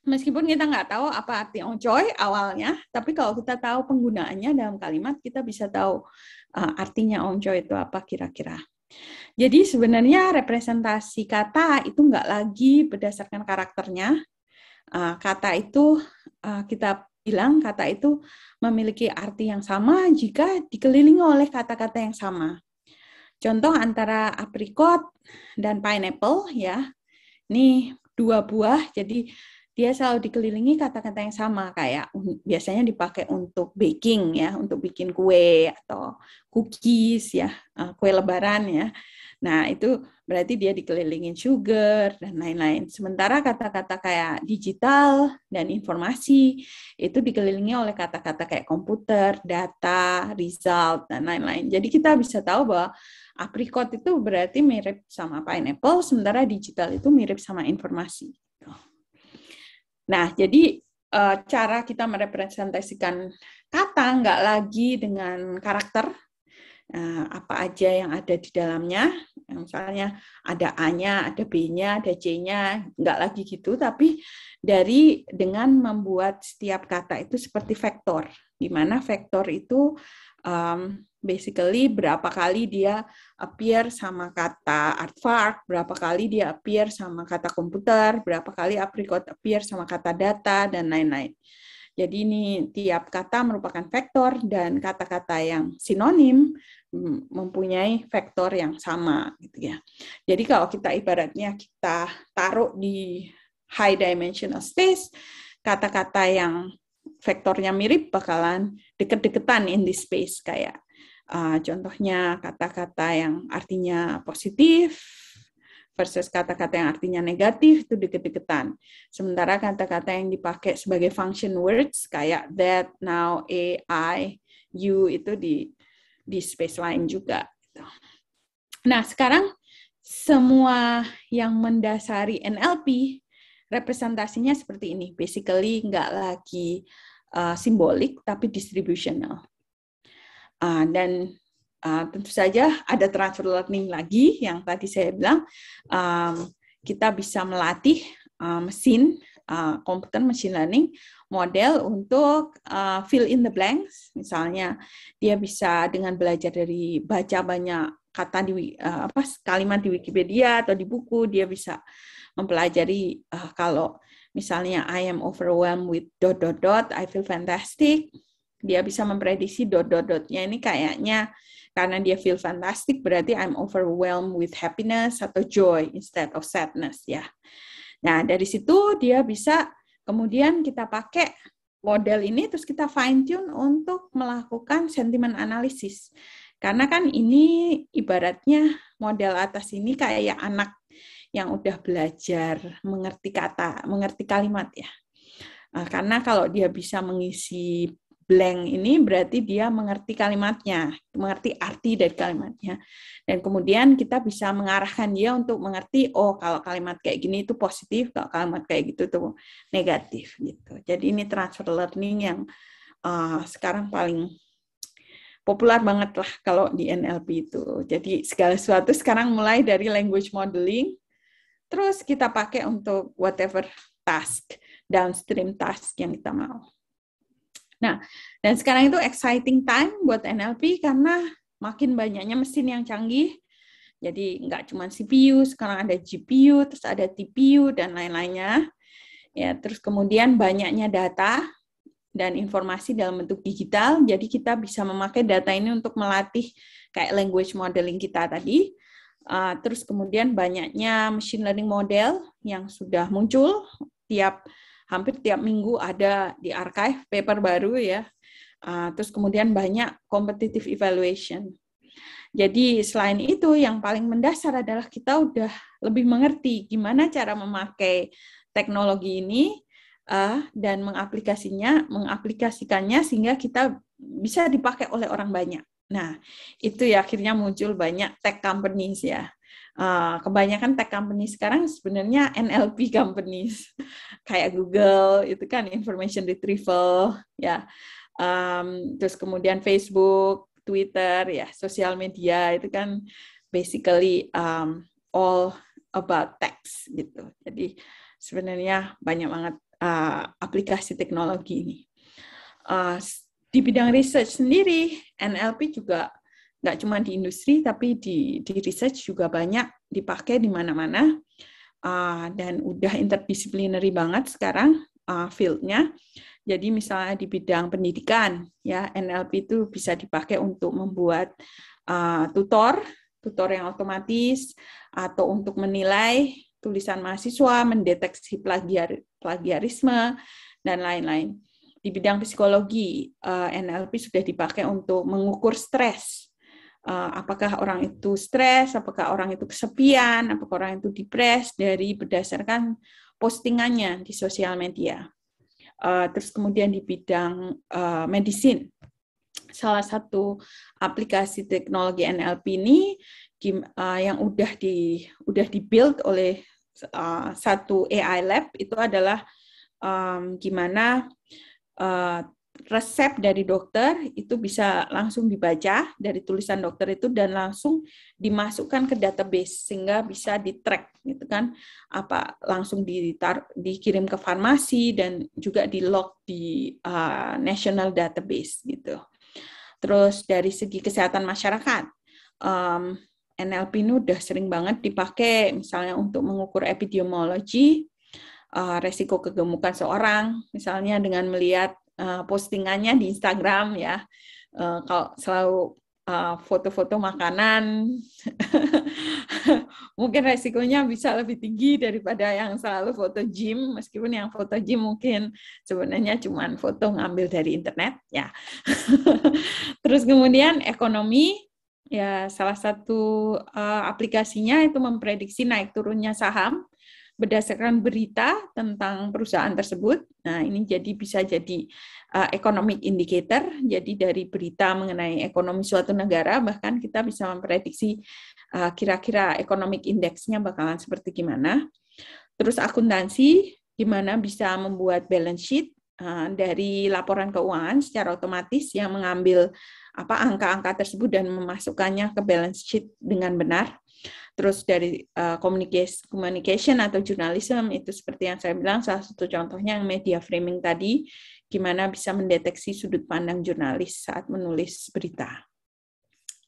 meskipun kita nggak tahu apa arti oncoy awalnya tapi kalau kita tahu penggunaannya dalam kalimat kita bisa tahu eh, artinya ongcoy itu apa kira-kira jadi sebenarnya representasi kata itu nggak lagi berdasarkan karakternya. Ah, kata itu ah, kita bilang kata itu memiliki arti yang sama jika dikelilingi oleh kata-kata yang sama. Contoh antara aprikot dan pineapple ya. Ini dua buah jadi dia selalu dikelilingi kata-kata yang sama kayak biasanya dipakai untuk baking ya, untuk bikin kue atau cookies ya, eh, kue lebaran ya. Nah, itu berarti dia dikelilingin sugar dan lain-lain. Sementara kata-kata kayak digital dan informasi itu dikelilingi oleh kata-kata kayak komputer, data, result, dan lain-lain. Jadi kita bisa tahu bahwa apricot itu berarti mirip sama pineapple, sementara digital itu mirip sama informasi. Gitu. Nah, jadi eh, cara kita merepresentasikan kata nggak lagi dengan karakter eh, apa aja yang ada di dalamnya, misalnya ada A-nya, ada B-nya, ada C-nya, nggak lagi gitu, tapi dari dengan membuat setiap kata itu seperti vektor, di mana vektor itu um, basically berapa kali dia appear sama kata artwork, berapa kali dia appear sama kata komputer, berapa kali apricot appear sama kata data, dan lain-lain. Jadi ini tiap kata merupakan vektor dan kata-kata yang sinonim mempunyai vektor yang sama gitu ya. Jadi kalau kita ibaratnya kita taruh di high dimensional space, kata-kata yang vektornya mirip bakalan deket-deketan in this space kayak Uh, contohnya kata-kata yang artinya positif versus kata-kata yang artinya negatif itu deket-deketan. Sementara kata-kata yang dipakai sebagai function words kayak that, now, a, I, you itu di di space lain juga. Gitu. Nah, sekarang semua yang mendasari NLP representasinya seperti ini. Basically nggak lagi uh, eh, simbolik tapi distributional. Uh, dan uh, tentu saja ada transfer learning lagi yang tadi saya bilang um, kita bisa melatih uh, mesin uh, komputer machine learning model untuk uh, fill in the blanks misalnya dia bisa dengan belajar dari baca banyak kata di uh, apa kalimat di Wikipedia atau di buku dia bisa mempelajari uh, kalau misalnya I am overwhelmed with dot dot dot I feel fantastic dia bisa memprediksi dot dot dotnya ini kayaknya karena dia feel fantastic berarti I'm overwhelmed with happiness atau joy instead of sadness ya. Nah, dari situ dia bisa kemudian kita pakai model ini terus kita fine tune untuk melakukan sentiment analysis. Karena kan ini ibaratnya model atas ini kayak anak yang udah belajar mengerti kata, mengerti kalimat ya. Ah, karena kalau dia bisa mengisi blank ini berarti dia mengerti kalimatnya, mengerti arti dari kalimatnya. Dan kemudian kita bisa mengarahkan dia untuk mengerti, oh kalau kalimat kayak gini itu positif, kalau kalimat kayak gitu itu negatif gitu. Jadi ini transfer learning yang uh, sekarang paling populer banget lah kalau di NLP itu. Jadi segala sesuatu sekarang mulai dari language modeling, terus kita pakai untuk whatever task, downstream task yang kita mau. Nah, dan sekarang itu exciting time buat NLP karena makin banyaknya mesin yang canggih. Jadi nggak cuma CPU, sekarang ada GPU, terus ada TPU dan lain-lainnya. Ya, terus kemudian banyaknya data dan informasi dalam bentuk digital. Jadi kita bisa memakai data ini untuk melatih kayak language modeling kita tadi. Uh, terus kemudian banyaknya machine learning model yang sudah muncul tiap hampir tiap minggu ada di archive paper baru ya. Uh, terus kemudian banyak competitive evaluation. Jadi selain itu yang paling mendasar adalah kita udah lebih mengerti gimana cara memakai teknologi ini uh, dan mengaplikasinya, mengaplikasikannya sehingga kita bisa dipakai oleh orang banyak. Nah, itu ya akhirnya muncul banyak tech companies ya. Eh, kebanyakan tech company sekarang sebenarnya NLP companies kayak Google itu kan information retrieval ya um, terus kemudian Facebook Twitter ya sosial media itu kan basically um, all about text gitu jadi sebenarnya banyak banget uh, aplikasi teknologi ini uh, di bidang research sendiri NLP juga nggak cuma di industri tapi di di research juga banyak dipakai di mana-mana uh, dan udah interdisciplinary banget sekarang uh, fieldnya. Jadi misalnya di bidang pendidikan ya NLP itu bisa dipakai untuk membuat uh, tutor tutor yang otomatis atau untuk menilai tulisan mahasiswa, mendeteksi plagiar, plagiarisme dan lain-lain. Di bidang psikologi, NLP sudah dipakai untuk mengukur stres Eh, apakah orang itu stres, apakah orang itu kesepian, apakah orang itu depres dari berdasarkan postingannya di sosial media. Eh, terus kemudian di bidang uh, salah satu aplikasi teknologi NLP ini yang udah di udah dibuild oleh satu AI lab itu adalah gimana resep dari dokter itu bisa langsung dibaca dari tulisan dokter itu dan langsung dimasukkan ke database sehingga bisa di track gitu kan apa langsung ditar dikirim ke farmasi dan juga di log di uh, national database gitu. Terus dari segi kesehatan masyarakat um, NLP ini udah sering banget dipakai misalnya untuk mengukur epidemiologi uh, resiko kegemukan seorang misalnya dengan melihat Eh, postingannya di Instagram ya. Uh, kalau selalu eh, foto-foto uh, makanan, mungkin resikonya bisa lebih tinggi daripada yang selalu foto gym, meskipun yang foto gym mungkin sebenarnya cuma foto ngambil dari internet ya. Terus kemudian ekonomi, ya salah satu uh, aplikasinya itu memprediksi naik turunnya saham berdasarkan berita tentang perusahaan tersebut. Nah, ini jadi bisa jadi uh, economic indicator. Jadi dari berita mengenai ekonomi suatu negara, bahkan kita bisa memprediksi uh, kira-kira economic indexnya bakalan seperti gimana. Terus akuntansi, gimana bisa membuat balance sheet eh, dari laporan keuangan secara otomatis yang mengambil apa angka-angka tersebut dan memasukkannya ke balance sheet dengan benar. Terus dari uh, communication, atau jurnalisme itu seperti yang saya bilang salah satu contohnya yang media framing tadi, gimana bisa mendeteksi sudut pandang jurnalis saat menulis berita.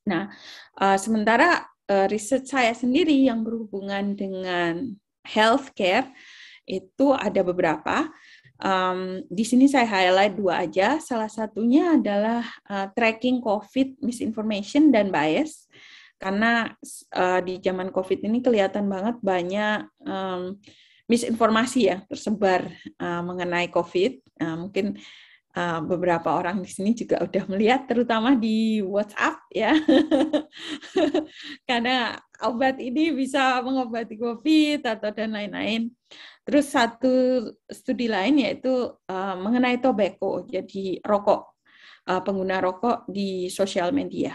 Nah, uh, sementara uh, riset saya sendiri yang berhubungan dengan healthcare itu ada beberapa. Um, di sini saya highlight dua aja. Salah satunya adalah uh, tracking COVID misinformation dan bias karena uh, di zaman COVID ini kelihatan banget banyak um, misinformasi ya tersebar uh, mengenai COVID. Uh, mungkin uh, beberapa orang di sini juga udah melihat, terutama di WhatsApp ya, karena obat ini bisa mengobati COVID atau dan lain-lain. Terus satu studi lain yaitu uh, mengenai tobacco, jadi rokok, uh, pengguna rokok di sosial media.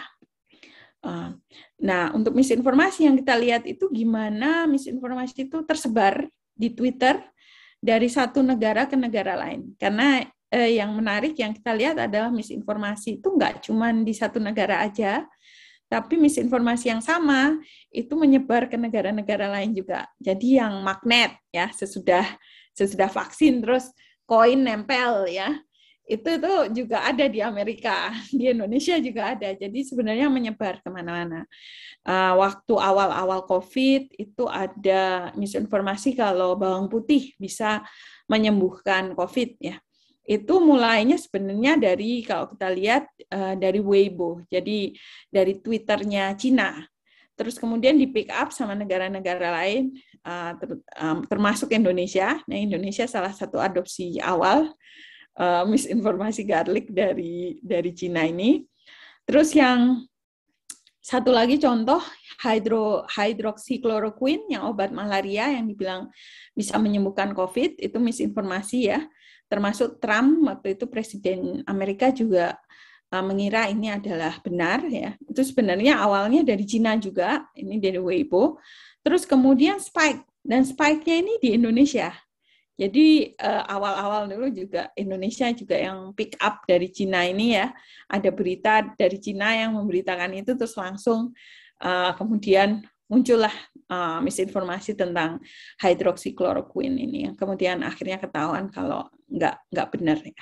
Ah. Nah, untuk misinformasi yang kita lihat itu gimana misinformasi itu tersebar di Twitter dari satu negara ke negara lain. Karena eh, yang menarik yang kita lihat adalah misinformasi itu nggak cuma di satu negara aja, tapi misinformasi yang sama itu menyebar ke negara-negara lain juga. Jadi yang magnet ya sesudah sesudah vaksin terus koin nempel ya itu tuh juga ada di Amerika, di Indonesia juga ada. Jadi sebenarnya menyebar kemana-mana. Uh, waktu awal-awal COVID itu ada misinformasi kalau bawang putih bisa menyembuhkan COVID ya. Itu mulainya sebenarnya dari kalau kita lihat uh, dari Weibo, jadi dari Twitternya Cina. Terus kemudian di pick up sama negara-negara lain, uh, ter, um, termasuk Indonesia. Nah Indonesia salah satu adopsi awal uh, misinformasi garlic dari dari Cina ini. Terus yang satu lagi contoh hydro hydroxychloroquine yang obat malaria yang dibilang bisa menyembuhkan COVID itu misinformasi ya. Termasuk Trump waktu itu presiden Amerika juga eh, mengira ini adalah benar ya. Itu sebenarnya awalnya dari Cina juga, ini dari Weibo. Terus kemudian spike dan spike-nya ini di Indonesia. Jadi eh, awal-awal dulu juga Indonesia juga yang pick up dari Cina ini ya, ada berita dari Cina yang memberitakan itu terus langsung eh, kemudian muncullah eh, misinformasi tentang hidroksikloroquine ini, kemudian akhirnya ketahuan kalau nggak nggak benar ya.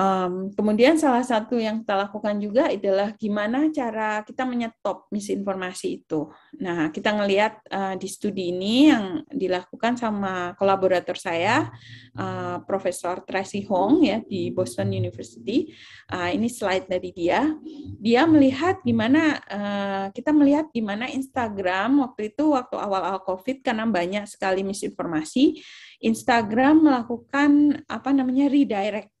Um, kemudian salah satu yang kita lakukan juga adalah gimana cara kita menyetop misinformasi itu. Nah, kita ngelihat uh, eh, di studi ini yang dilakukan sama kolaborator saya, uh, Profesor Tracy Hong ya di Boston University. Uh, ini slide dari dia. Dia melihat gimana uh, kita melihat gimana Instagram waktu itu waktu awal-awal COVID karena banyak sekali misinformasi, Instagram melakukan apa namanya redirect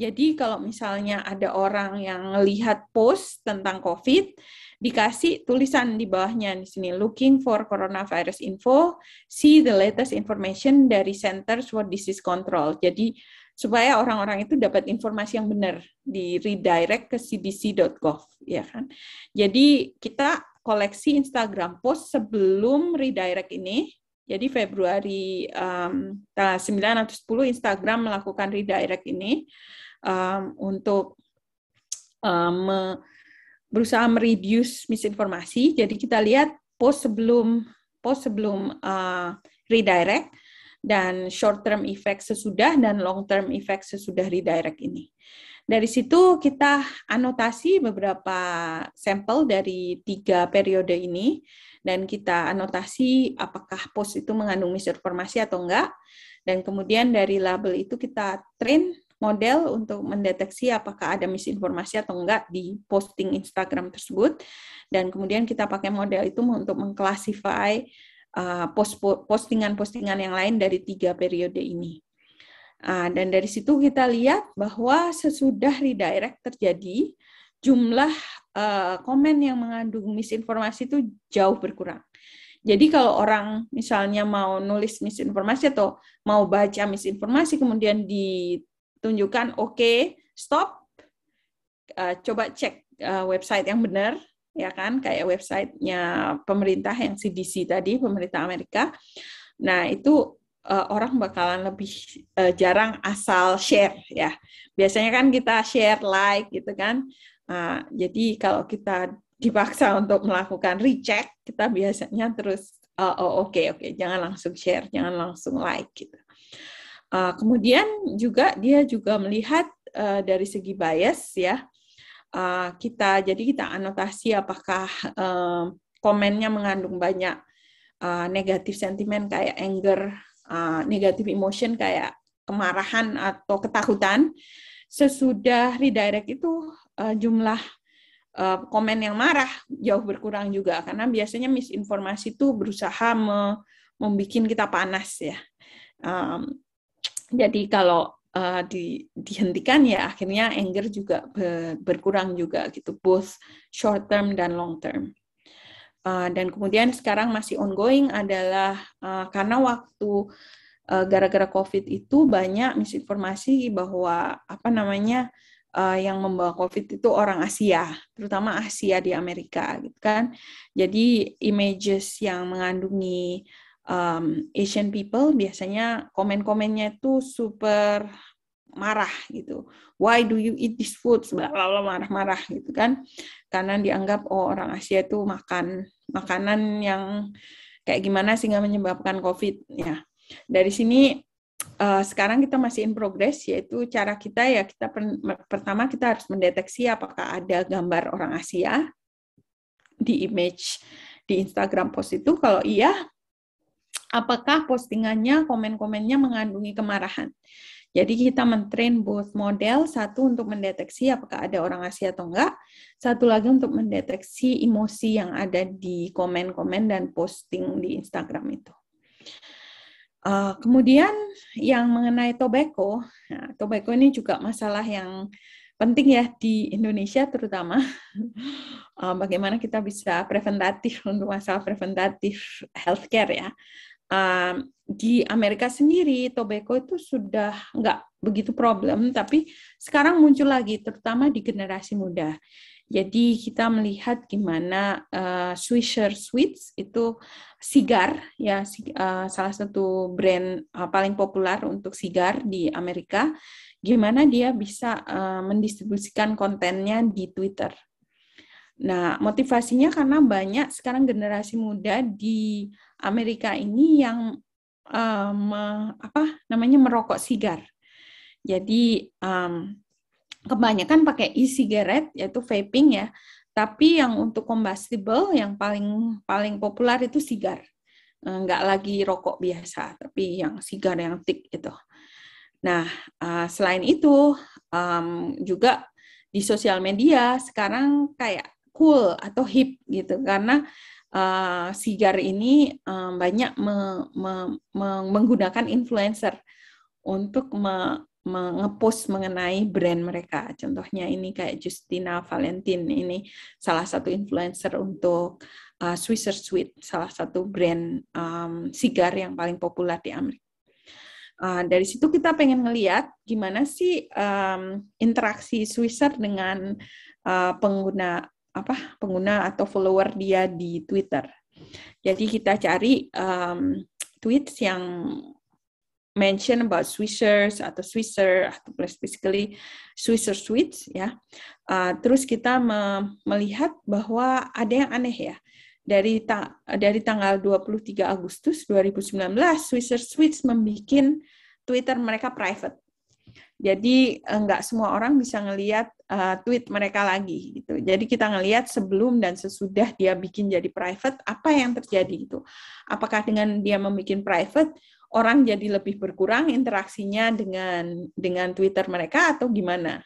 jadi kalau misalnya ada orang yang lihat post tentang COVID, dikasih tulisan di bawahnya di sini looking for coronavirus info, see the latest information dari Centers for Disease Control. Jadi supaya orang-orang itu dapat informasi yang benar di redirect ke cdc.gov ya kan. Jadi kita koleksi Instagram post sebelum redirect ini jadi Februari um, 9 atau 10 Instagram melakukan redirect ini um, untuk um, berusaha mereduce misinformasi. Jadi kita lihat post sebelum post sebelum uh, redirect dan short term effect sesudah dan long term effect sesudah redirect ini. Dari situ kita anotasi beberapa sampel dari tiga periode ini dan kita anotasi apakah post itu mengandung misinformasi atau enggak dan kemudian dari label itu kita train model untuk mendeteksi apakah ada misinformasi atau enggak di posting Instagram tersebut. Dan kemudian kita pakai model itu untuk mengklasifikasi eh, postingan-postingan yang lain dari tiga periode ini. Ah, dan dari situ kita lihat bahwa sesudah redirect terjadi, jumlah eh, komen yang mengandung misinformasi itu jauh berkurang. Jadi kalau orang misalnya mau nulis misinformasi atau mau baca misinformasi kemudian di tunjukkan oke, okay, stop, uh, coba cek uh, website yang benar, ya kan, kayak websitenya pemerintah yang CDC tadi, pemerintah Amerika. Nah itu uh, orang bakalan lebih uh, jarang asal share ya. Biasanya kan kita share, like gitu kan. Uh, jadi kalau kita dipaksa untuk melakukan recheck, kita biasanya terus uh, oh oke okay, oke, okay. jangan langsung share, jangan langsung like gitu. Uh, kemudian juga dia juga melihat uh, dari segi bias ya uh, kita jadi kita anotasi apakah uh, komennya mengandung banyak uh, negatif sentimen kayak anger, uh, negatif emotion kayak kemarahan atau ketakutan. Sesudah redirect itu uh, jumlah Uh, komen yang marah jauh berkurang juga karena biasanya misinformasi itu berusaha me membuat kita panas ya. Um, jadi kalau uh, di, dihentikan ya akhirnya anger juga ber, berkurang juga gitu both short term dan long term uh, dan kemudian sekarang masih ongoing adalah uh, karena waktu gara gara-gara covid itu banyak misinformasi bahwa apa namanya uh, yang membawa COVID itu orang Asia, terutama Asia di Amerika, gitu kan. Jadi images yang mengandungi um, Asian people biasanya komen-komennya itu super marah gitu. Why do you eat this food? Bla marah-marah gitu kan. Karena dianggap oh orang Asia itu makan makanan yang kayak gimana sehingga menyebabkan COVID ya. Dari sini uh, sekarang kita masih in progress yaitu cara kita ya kita per pertama kita harus mendeteksi apakah ada gambar orang Asia di image di Instagram post itu kalau iya apakah postingannya, komen-komennya mengandungi kemarahan. Jadi kita mentrain both model, satu untuk mendeteksi apakah ada orang Asia atau enggak, satu lagi untuk mendeteksi emosi yang ada di komen-komen dan posting di Instagram itu. Uh, kemudian yang mengenai tobacco, nah, tobacco ini juga masalah yang penting ya di Indonesia terutama uh, bagaimana kita bisa preventatif untuk masalah preventatif healthcare ya uh, di Amerika sendiri tobacco itu sudah nggak begitu problem, tapi sekarang muncul lagi, terutama di generasi muda. Jadi kita melihat gimana uh, Swisher Sweets itu sigar ya uh, salah satu brand uh, paling populer untuk sigar di Amerika. Gimana dia bisa uh, mendistribusikan kontennya di Twitter. Nah, motivasinya karena banyak sekarang generasi muda di Amerika ini yang um, apa namanya merokok sigar. Jadi um, kebanyakan pakai e-cigarette yaitu vaping ya. Tapi yang untuk combustible yang paling paling populer itu sigar. Enggak eh, lagi rokok biasa, tapi yang sigar yang tik itu. Nah, uh, selain itu um, juga di sosial media sekarang kayak cool atau hip gitu karena uh, eh, sigar ini um, banyak me, me, me, menggunakan influencer untuk me, mengepost mengenai brand mereka. Contohnya ini kayak Justina Valentin ini salah satu influencer untuk uh, Swisher Sweet, salah satu brand um, sigar yang paling populer di Amerika. Uh, dari situ kita pengen ngeliat gimana sih um, interaksi Swisher dengan uh, pengguna apa pengguna atau follower dia di Twitter. Jadi kita cari um, tweets yang mention about Swissers atau Swisser atau basically Swisser tweets ya. Uh, terus kita me melihat bahwa ada yang aneh ya. Dari ta dari tanggal 23 Agustus 2019 Swisser Switch membuat Twitter mereka private jadi eh, nggak semua orang bisa ngelihat uh, eh, tweet mereka lagi gitu. Jadi kita ngelihat sebelum dan sesudah dia bikin jadi private apa yang terjadi itu. Apakah dengan dia membuat private orang jadi lebih berkurang interaksinya dengan dengan Twitter mereka atau gimana?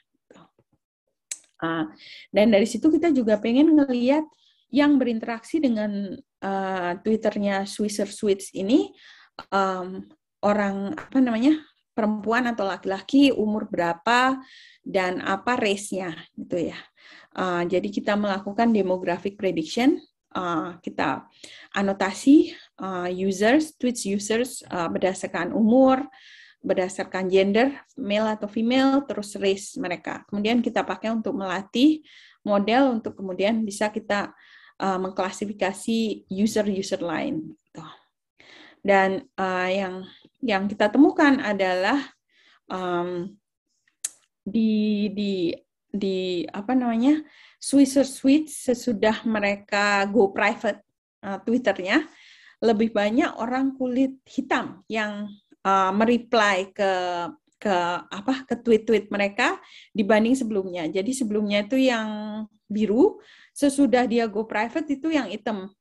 Uh, dan dari situ kita juga pengen ngelihat yang berinteraksi dengan uh, Twitternya Swisher Switch ini um, orang apa namanya perempuan atau laki-laki, umur berapa, dan apa race-nya, gitu ya. Uh, jadi kita melakukan demographic prediction, uh, kita anotasi uh, users, Twitch users uh, berdasarkan umur, berdasarkan gender, male atau female, terus race mereka. Kemudian kita pakai untuk melatih model untuk kemudian bisa kita uh, mengklasifikasi user-user lain. Gitu. Dan uh, yang yang kita temukan adalah um, di di di apa namanya Swisher Switch sesudah mereka go private uh, Twitternya lebih banyak orang kulit hitam yang uh, mereply ke ke apa ke tweet-tweet mereka dibanding sebelumnya. Jadi sebelumnya itu yang biru, sesudah dia go private itu yang hitam.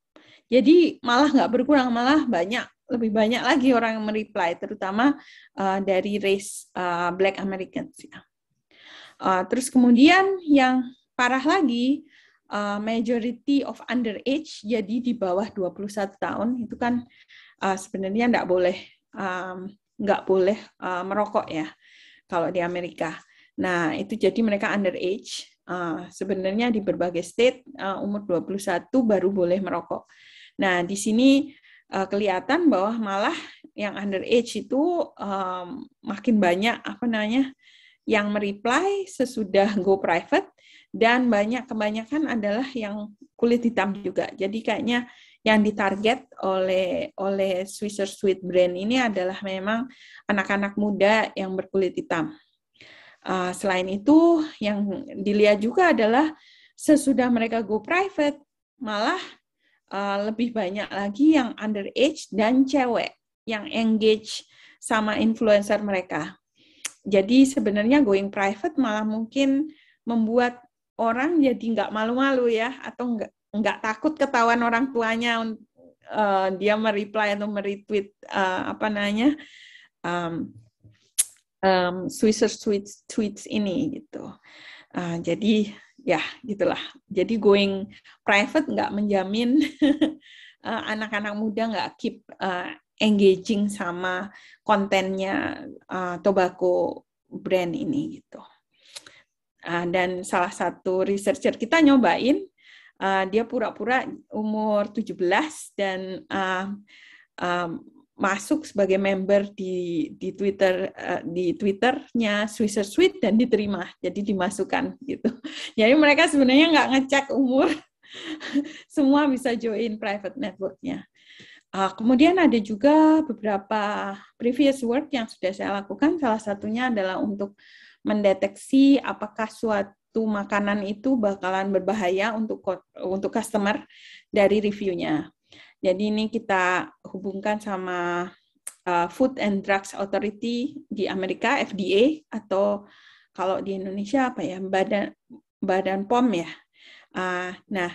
Jadi malah nggak berkurang, malah banyak lebih banyak lagi orang yang mereply, terutama uh, dari race uh, Black Americans. Ya. Uh, eh, terus kemudian yang parah lagi, uh, majority of underage, jadi di bawah 21 tahun, itu kan uh, sebenarnya nggak boleh um, nggak boleh uh, merokok ya kalau di Amerika. Nah, itu jadi mereka underage. Uh, sebenarnya di berbagai state uh, umur 21 baru boleh merokok. Nah, di sini uh, kelihatan bahwa malah yang under age itu um, makin banyak apa namanya yang mereply sesudah go private dan banyak kebanyakan adalah yang kulit hitam juga. Jadi kayaknya yang ditarget oleh oleh Swisher Sweet Brand ini adalah memang anak-anak muda yang berkulit hitam. Uh, selain itu yang dilihat juga adalah sesudah mereka go private malah Eh, lebih banyak lagi yang underage dan cewek yang engage sama influencer mereka. Jadi sebenarnya going private malah mungkin membuat orang jadi nggak malu-malu ya atau nggak nggak takut ketahuan orang tuanya uh, dia mereply atau meretweet uh, apa namanya um, um, Swisher tweets tweets ini gitu. Uh, jadi ya gitulah. Jadi going private nggak menjamin eh, anak-anak muda nggak keep uh, engaging sama kontennya uh, tobacco brand ini gitu. Uh, dan salah satu researcher kita nyobain, uh, dia pura-pura umur 17 dan uh, um, masuk sebagai member di di Twitter eh, di Twitternya Swisher Sweet dan diterima jadi dimasukkan gitu jadi mereka sebenarnya nggak ngecek umur semua bisa join private networknya uh, kemudian ada juga beberapa previous work yang sudah saya lakukan salah satunya adalah untuk mendeteksi apakah suatu makanan itu bakalan berbahaya untuk untuk customer dari reviewnya jadi ini kita hubungkan sama uh, Food and Drugs Authority di Amerika FDA atau kalau di Indonesia apa ya Badan Badan POM ya. Uh, nah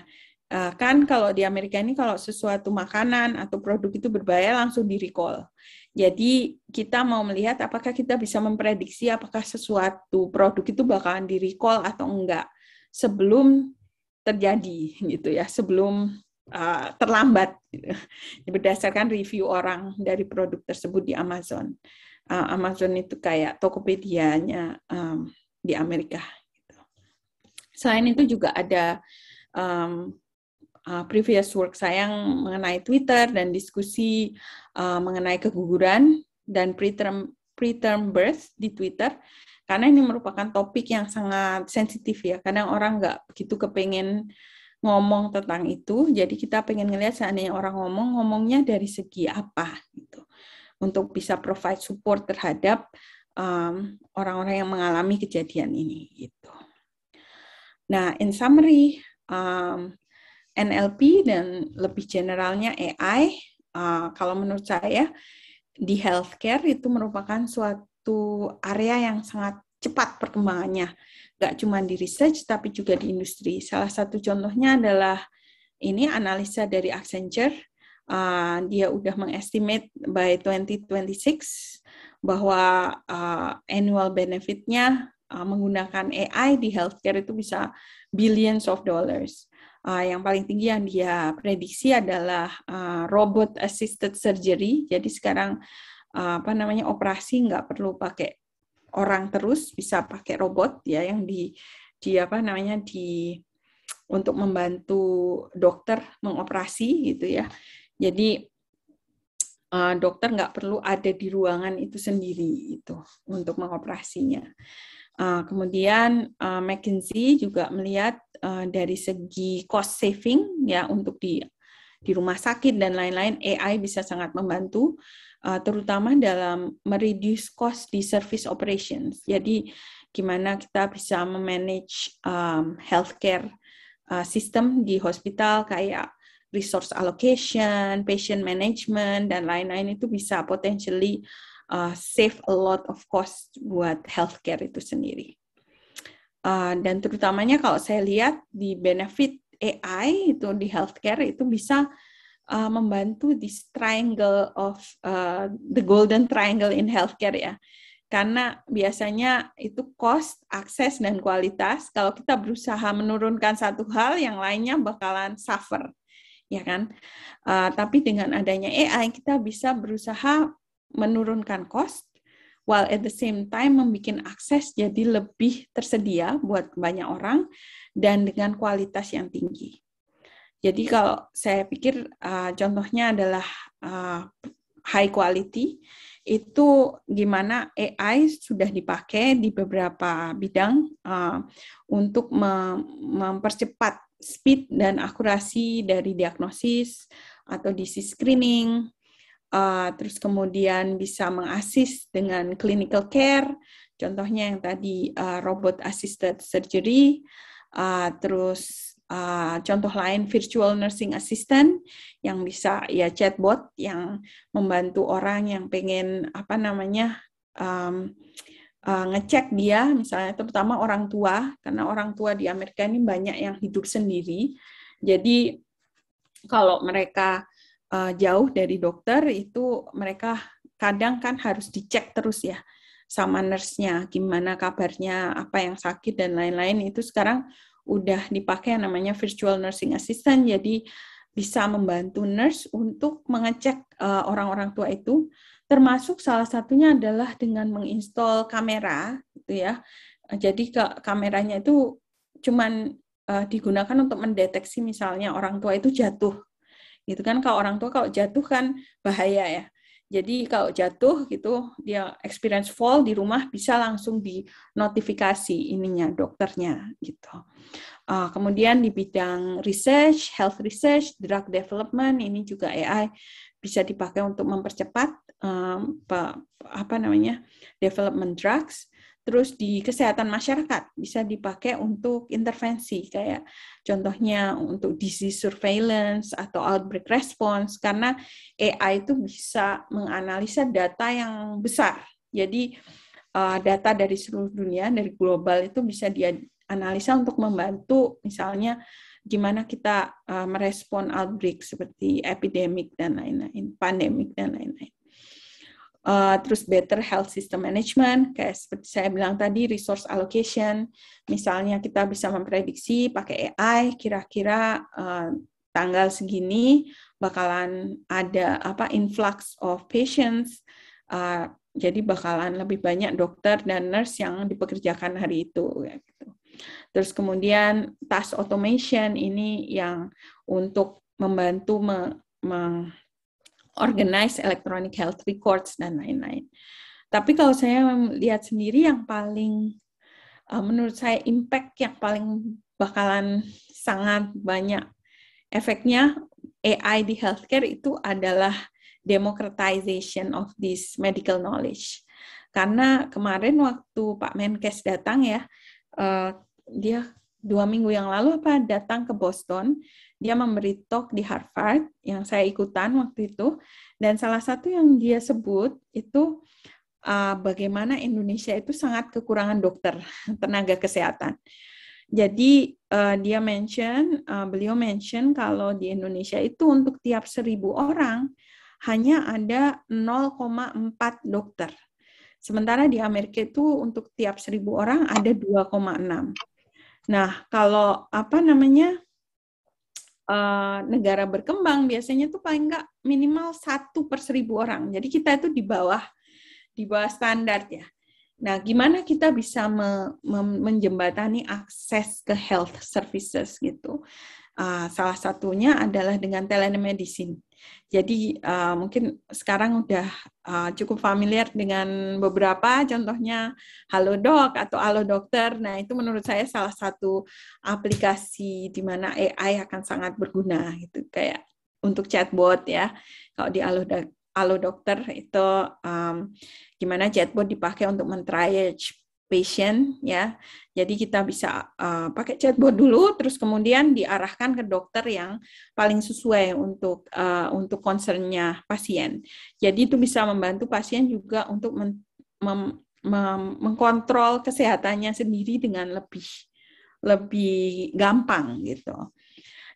uh, kan kalau di Amerika ini kalau sesuatu makanan atau produk itu berbahaya langsung di recall. Jadi kita mau melihat apakah kita bisa memprediksi apakah sesuatu produk itu bakalan di recall atau enggak sebelum terjadi gitu ya, sebelum Eh, terlambat gitu. berdasarkan review orang dari produk tersebut di Amazon. Eh, Amazon itu kayak Tokopedia-nya di Amerika. Gitu. Selain itu juga ada eh, previous work saya yang mengenai Twitter dan diskusi mengenai keguguran dan preterm preterm birth di Twitter karena ini merupakan topik yang sangat sensitif ya kadang orang nggak begitu kepengen ngomong tentang itu. Jadi kita pengen ngelihat seandainya orang ngomong, ngomongnya dari segi apa gitu. Untuk bisa provide support terhadap um, orang-orang um, yang mengalami kejadian ini gitu. Nah, in summary, um, NLP dan lebih generalnya AI, uh, kalau menurut saya ya, di healthcare itu merupakan suatu area yang sangat cepat perkembangannya nggak cuma di research tapi juga di industri. Salah satu contohnya adalah ini analisa dari Accenture. Uh, dia udah mengestimate by 2026 bahwa uh, annual benefitnya uh, menggunakan AI di healthcare itu bisa billions of dollars. Uh, yang paling tinggi yang dia prediksi adalah uh, robot assisted surgery. Jadi sekarang uh, apa namanya operasi nggak perlu pakai orang terus bisa pakai robot ya yang di di apa namanya di untuk membantu dokter mengoperasi gitu ya. Jadi eh, dokter nggak perlu ada di ruangan itu sendiri itu untuk mengoperasinya. Eh, kemudian uh, McKinsey juga melihat dari segi cost saving ya untuk di di rumah sakit dan lain-lain, AI bisa sangat membantu, uh, terutama dalam mereduce cost di service operations. Jadi gimana kita bisa memanage um, healthcare uh, system di hospital kayak resource allocation, patient management, dan lain-lain itu bisa potentially uh, save a lot of cost buat healthcare itu sendiri. Uh, dan terutamanya kalau saya lihat di benefit AI itu di healthcare itu bisa uh, membantu di triangle of uh, the golden triangle in healthcare ya. Karena biasanya itu cost, akses, dan kualitas. Kalau kita berusaha menurunkan satu hal, yang lainnya bakalan suffer, ya kan? Uh, tapi dengan adanya AI, kita bisa berusaha menurunkan cost, while at the same time membuat akses jadi lebih tersedia buat banyak orang dan dengan kualitas yang tinggi. Jadi kalau saya pikir uh, contohnya adalah uh, high quality itu gimana AI sudah dipakai di beberapa bidang uh, untuk mem mempercepat speed dan akurasi dari diagnosis atau disease screening uh, terus kemudian bisa mengasis dengan clinical care, contohnya yang tadi uh, robot assisted surgery, uh, terus uh, contoh lain virtual nursing assistant yang bisa ya chatbot yang membantu orang yang pengen apa namanya um, uh, ngecek dia misalnya terutama orang tua karena orang tua di Amerika ini banyak yang hidup sendiri jadi kalau mereka uh, jauh dari dokter itu mereka kadang kan harus dicek terus ya sama nurse-nya, gimana kabarnya, apa yang sakit dan lain-lain itu sekarang udah dipakai namanya virtual nursing assistant jadi bisa membantu nurse untuk mengecek eh, orang-orang uh, tua itu termasuk salah satunya adalah dengan menginstal kamera gitu ya. Jadi ke kameranya itu cuman uh, digunakan untuk mendeteksi misalnya orang tua itu jatuh gitu kan kalau orang tua kalau jatuh kan bahaya ya jadi kalau jatuh gitu dia experience fall di rumah bisa langsung di notifikasi ininya dokternya gitu. Uh, kemudian di bidang research, health research, drug development ini juga AI bisa dipakai untuk mempercepat um, apa namanya development drugs. Terus di kesehatan masyarakat bisa dipakai untuk intervensi kayak contohnya untuk disease surveillance atau outbreak response karena AI itu bisa menganalisa data yang besar. Jadi eh, data dari seluruh dunia dari global itu bisa dianalisa untuk membantu misalnya gimana kita eh, merespon outbreak seperti epidemic dan lain-lain, pandemic dan lain-lain. Uh, terus better health system management, kayak seperti saya bilang tadi, resource allocation, misalnya kita bisa memprediksi pakai AI, kira-kira uh, tanggal segini bakalan ada apa influx of patients, uh, jadi bakalan lebih banyak dokter dan nurse yang dipekerjakan hari itu. Ya, gitu. Terus kemudian task automation ini yang untuk membantu me, me, organize electronic health records dan lain-lain. Tapi kalau saya melihat sendiri yang paling uh, menurut saya impact yang paling bakalan sangat banyak efeknya AI di healthcare itu adalah democratization of this medical knowledge. Karena kemarin waktu Pak Menkes datang ya, uh, dia dua minggu yang lalu apa datang ke Boston dia memberi talk di Harvard yang saya ikutan waktu itu dan salah satu yang dia sebut itu uh, bagaimana Indonesia itu sangat kekurangan dokter tenaga kesehatan jadi uh, dia mention uh, beliau mention kalau di Indonesia itu untuk tiap seribu orang hanya ada 0,4 dokter Sementara di Amerika itu untuk tiap seribu orang ada 2,6. Nah, kalau apa namanya uh, negara berkembang biasanya tuh paling nggak minimal satu per seribu orang. Jadi kita itu di bawah di bawah standar ya. Nah, gimana kita bisa me, me, menjembatani akses ke health services gitu? Ah, salah satunya adalah dengan telemedicine. Jadi uh, mungkin sekarang udah uh, cukup familiar dengan beberapa, contohnya Halo Dok atau Halo Dokter. Nah itu menurut saya salah satu aplikasi di mana AI akan sangat berguna gitu, kayak untuk chatbot ya. Kalau di Halo Halo dokter itu um, gimana chatbot dipakai untuk mentriage? patient ya. Jadi kita bisa uh, pakai chatbot dulu terus kemudian diarahkan ke dokter yang paling sesuai untuk uh, untuk concernnya pasien. Jadi itu bisa membantu pasien juga untuk men, mem, mem, mengkontrol kesehatannya sendiri dengan lebih lebih gampang gitu.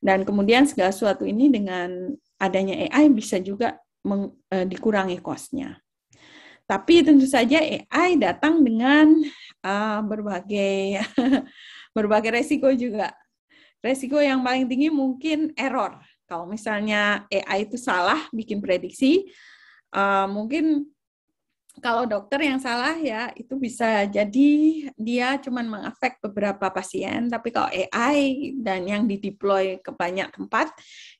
Dan kemudian segala sesuatu ini dengan adanya AI bisa juga meng, uh, dikurangi kosnya. Tapi tentu saja AI datang dengan uh, berbagai berbagai resiko juga. Resiko yang paling tinggi mungkin error. Kalau misalnya AI itu salah bikin prediksi, uh, mungkin kalau dokter yang salah ya itu bisa jadi dia cuman mengafek beberapa pasien tapi kalau AI dan yang dideploy ke banyak tempat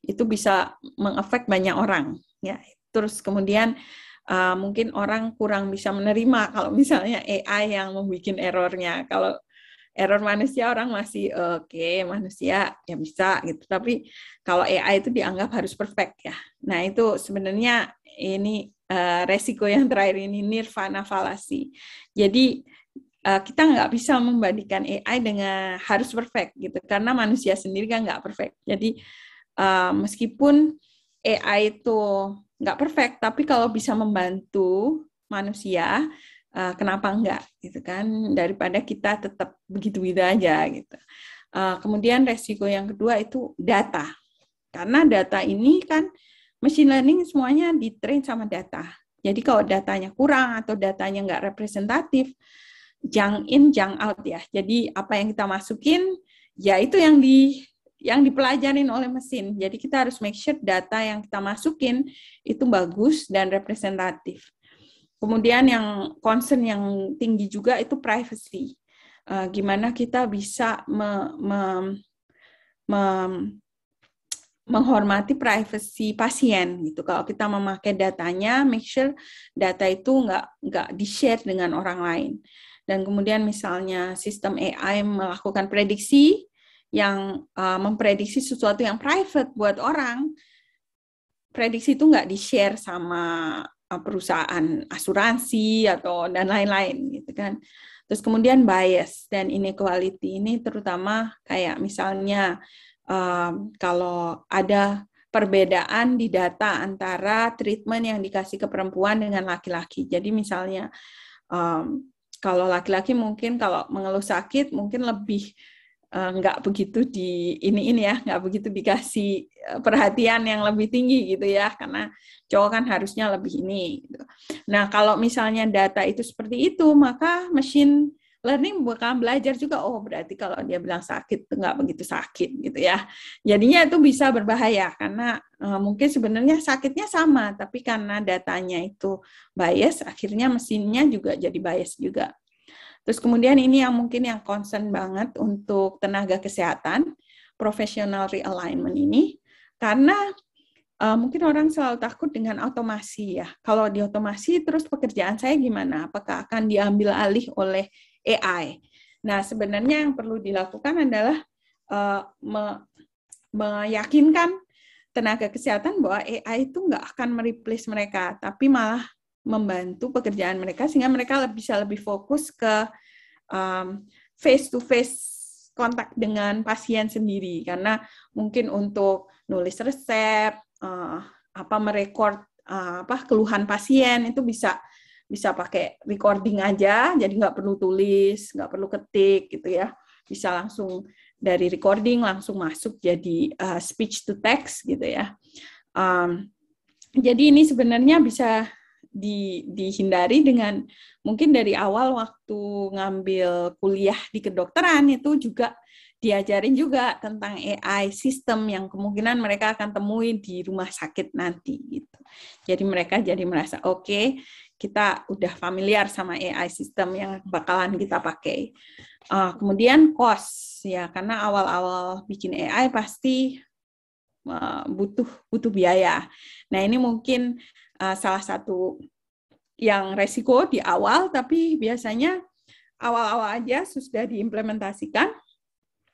itu bisa mengafek banyak orang ya terus kemudian uh, mungkin orang kurang bisa menerima kalau misalnya AI yang membuat errornya. Kalau error manusia orang masih oke okay, manusia ya bisa gitu. Tapi kalau AI itu dianggap harus perfect ya. Nah itu sebenarnya ini uh, resiko yang terakhir ini nirvana falasi. Jadi eh, kita nggak bisa membandingkan AI dengan harus perfect gitu karena manusia sendiri kan nggak perfect jadi uh, meskipun AI itu nggak perfect tapi kalau bisa membantu manusia uh, kenapa enggak gitu kan daripada kita tetap begitu begitu aja gitu uh, kemudian resiko yang kedua itu data karena data ini kan machine learning semuanya ditrain sama data jadi kalau datanya kurang atau datanya nggak representatif jang in jang out ya jadi apa yang kita masukin ya itu yang di yang dipelajarin oleh mesin. Jadi kita harus make sure data yang kita masukin itu bagus dan representatif. Kemudian yang concern yang tinggi juga itu privacy. Uh, gimana kita bisa me, me, me, menghormati privacy pasien gitu. Kalau kita memakai datanya, make sure data itu nggak nggak di share dengan orang lain. Dan kemudian misalnya sistem AI melakukan prediksi, yang uh, memprediksi sesuatu yang private buat orang prediksi itu nggak di share sama uh, perusahaan asuransi atau dan lain-lain gitu kan terus kemudian bias dan inequality ini terutama kayak misalnya um, kalau ada perbedaan di data antara treatment yang dikasih ke perempuan dengan laki-laki jadi misalnya um, kalau laki-laki mungkin kalau mengeluh sakit mungkin lebih Eh, nggak uh, begitu di ini ini ya nggak begitu dikasih eh, perhatian yang lebih tinggi gitu ya karena cowok kan harusnya lebih ini gitu. nah kalau misalnya data itu seperti itu maka mesin learning bukan belajar juga oh berarti kalau dia bilang sakit nggak begitu sakit gitu ya jadinya itu bisa berbahaya karena uh, mungkin sebenarnya sakitnya sama tapi karena datanya itu bias akhirnya mesinnya juga jadi bias juga Terus kemudian ini yang mungkin yang concern banget untuk tenaga kesehatan, professional realignment ini, karena uh, mungkin orang selalu takut dengan otomasi ya. Kalau di otomasi terus pekerjaan saya gimana? Apakah akan diambil alih oleh AI? Nah, sebenarnya yang perlu dilakukan adalah uh, me meyakinkan tenaga kesehatan bahwa AI itu nggak akan mereplace mereka, tapi malah membantu pekerjaan mereka sehingga mereka bisa lebih fokus ke um, face to face kontak dengan pasien sendiri karena mungkin untuk nulis resep uh, apa merekord uh, eh, apa keluhan pasien itu bisa bisa pakai recording aja jadi nggak perlu tulis nggak perlu ketik gitu ya bisa langsung dari recording langsung masuk jadi uh, speech to text gitu ya um, jadi ini sebenarnya bisa di, dihindari dengan mungkin dari awal waktu ngambil kuliah di kedokteran itu juga diajarin juga tentang AI sistem yang kemungkinan mereka akan temui di rumah sakit nanti gitu. Jadi mereka jadi merasa oke, okay, kita udah familiar sama AI sistem yang bakalan kita pakai. Uh, kemudian cost ya karena awal-awal bikin AI pasti ah, butuh butuh biaya. Nah ini mungkin uh, salah satu yang resiko di awal, tapi biasanya awal-awal aja sudah diimplementasikan,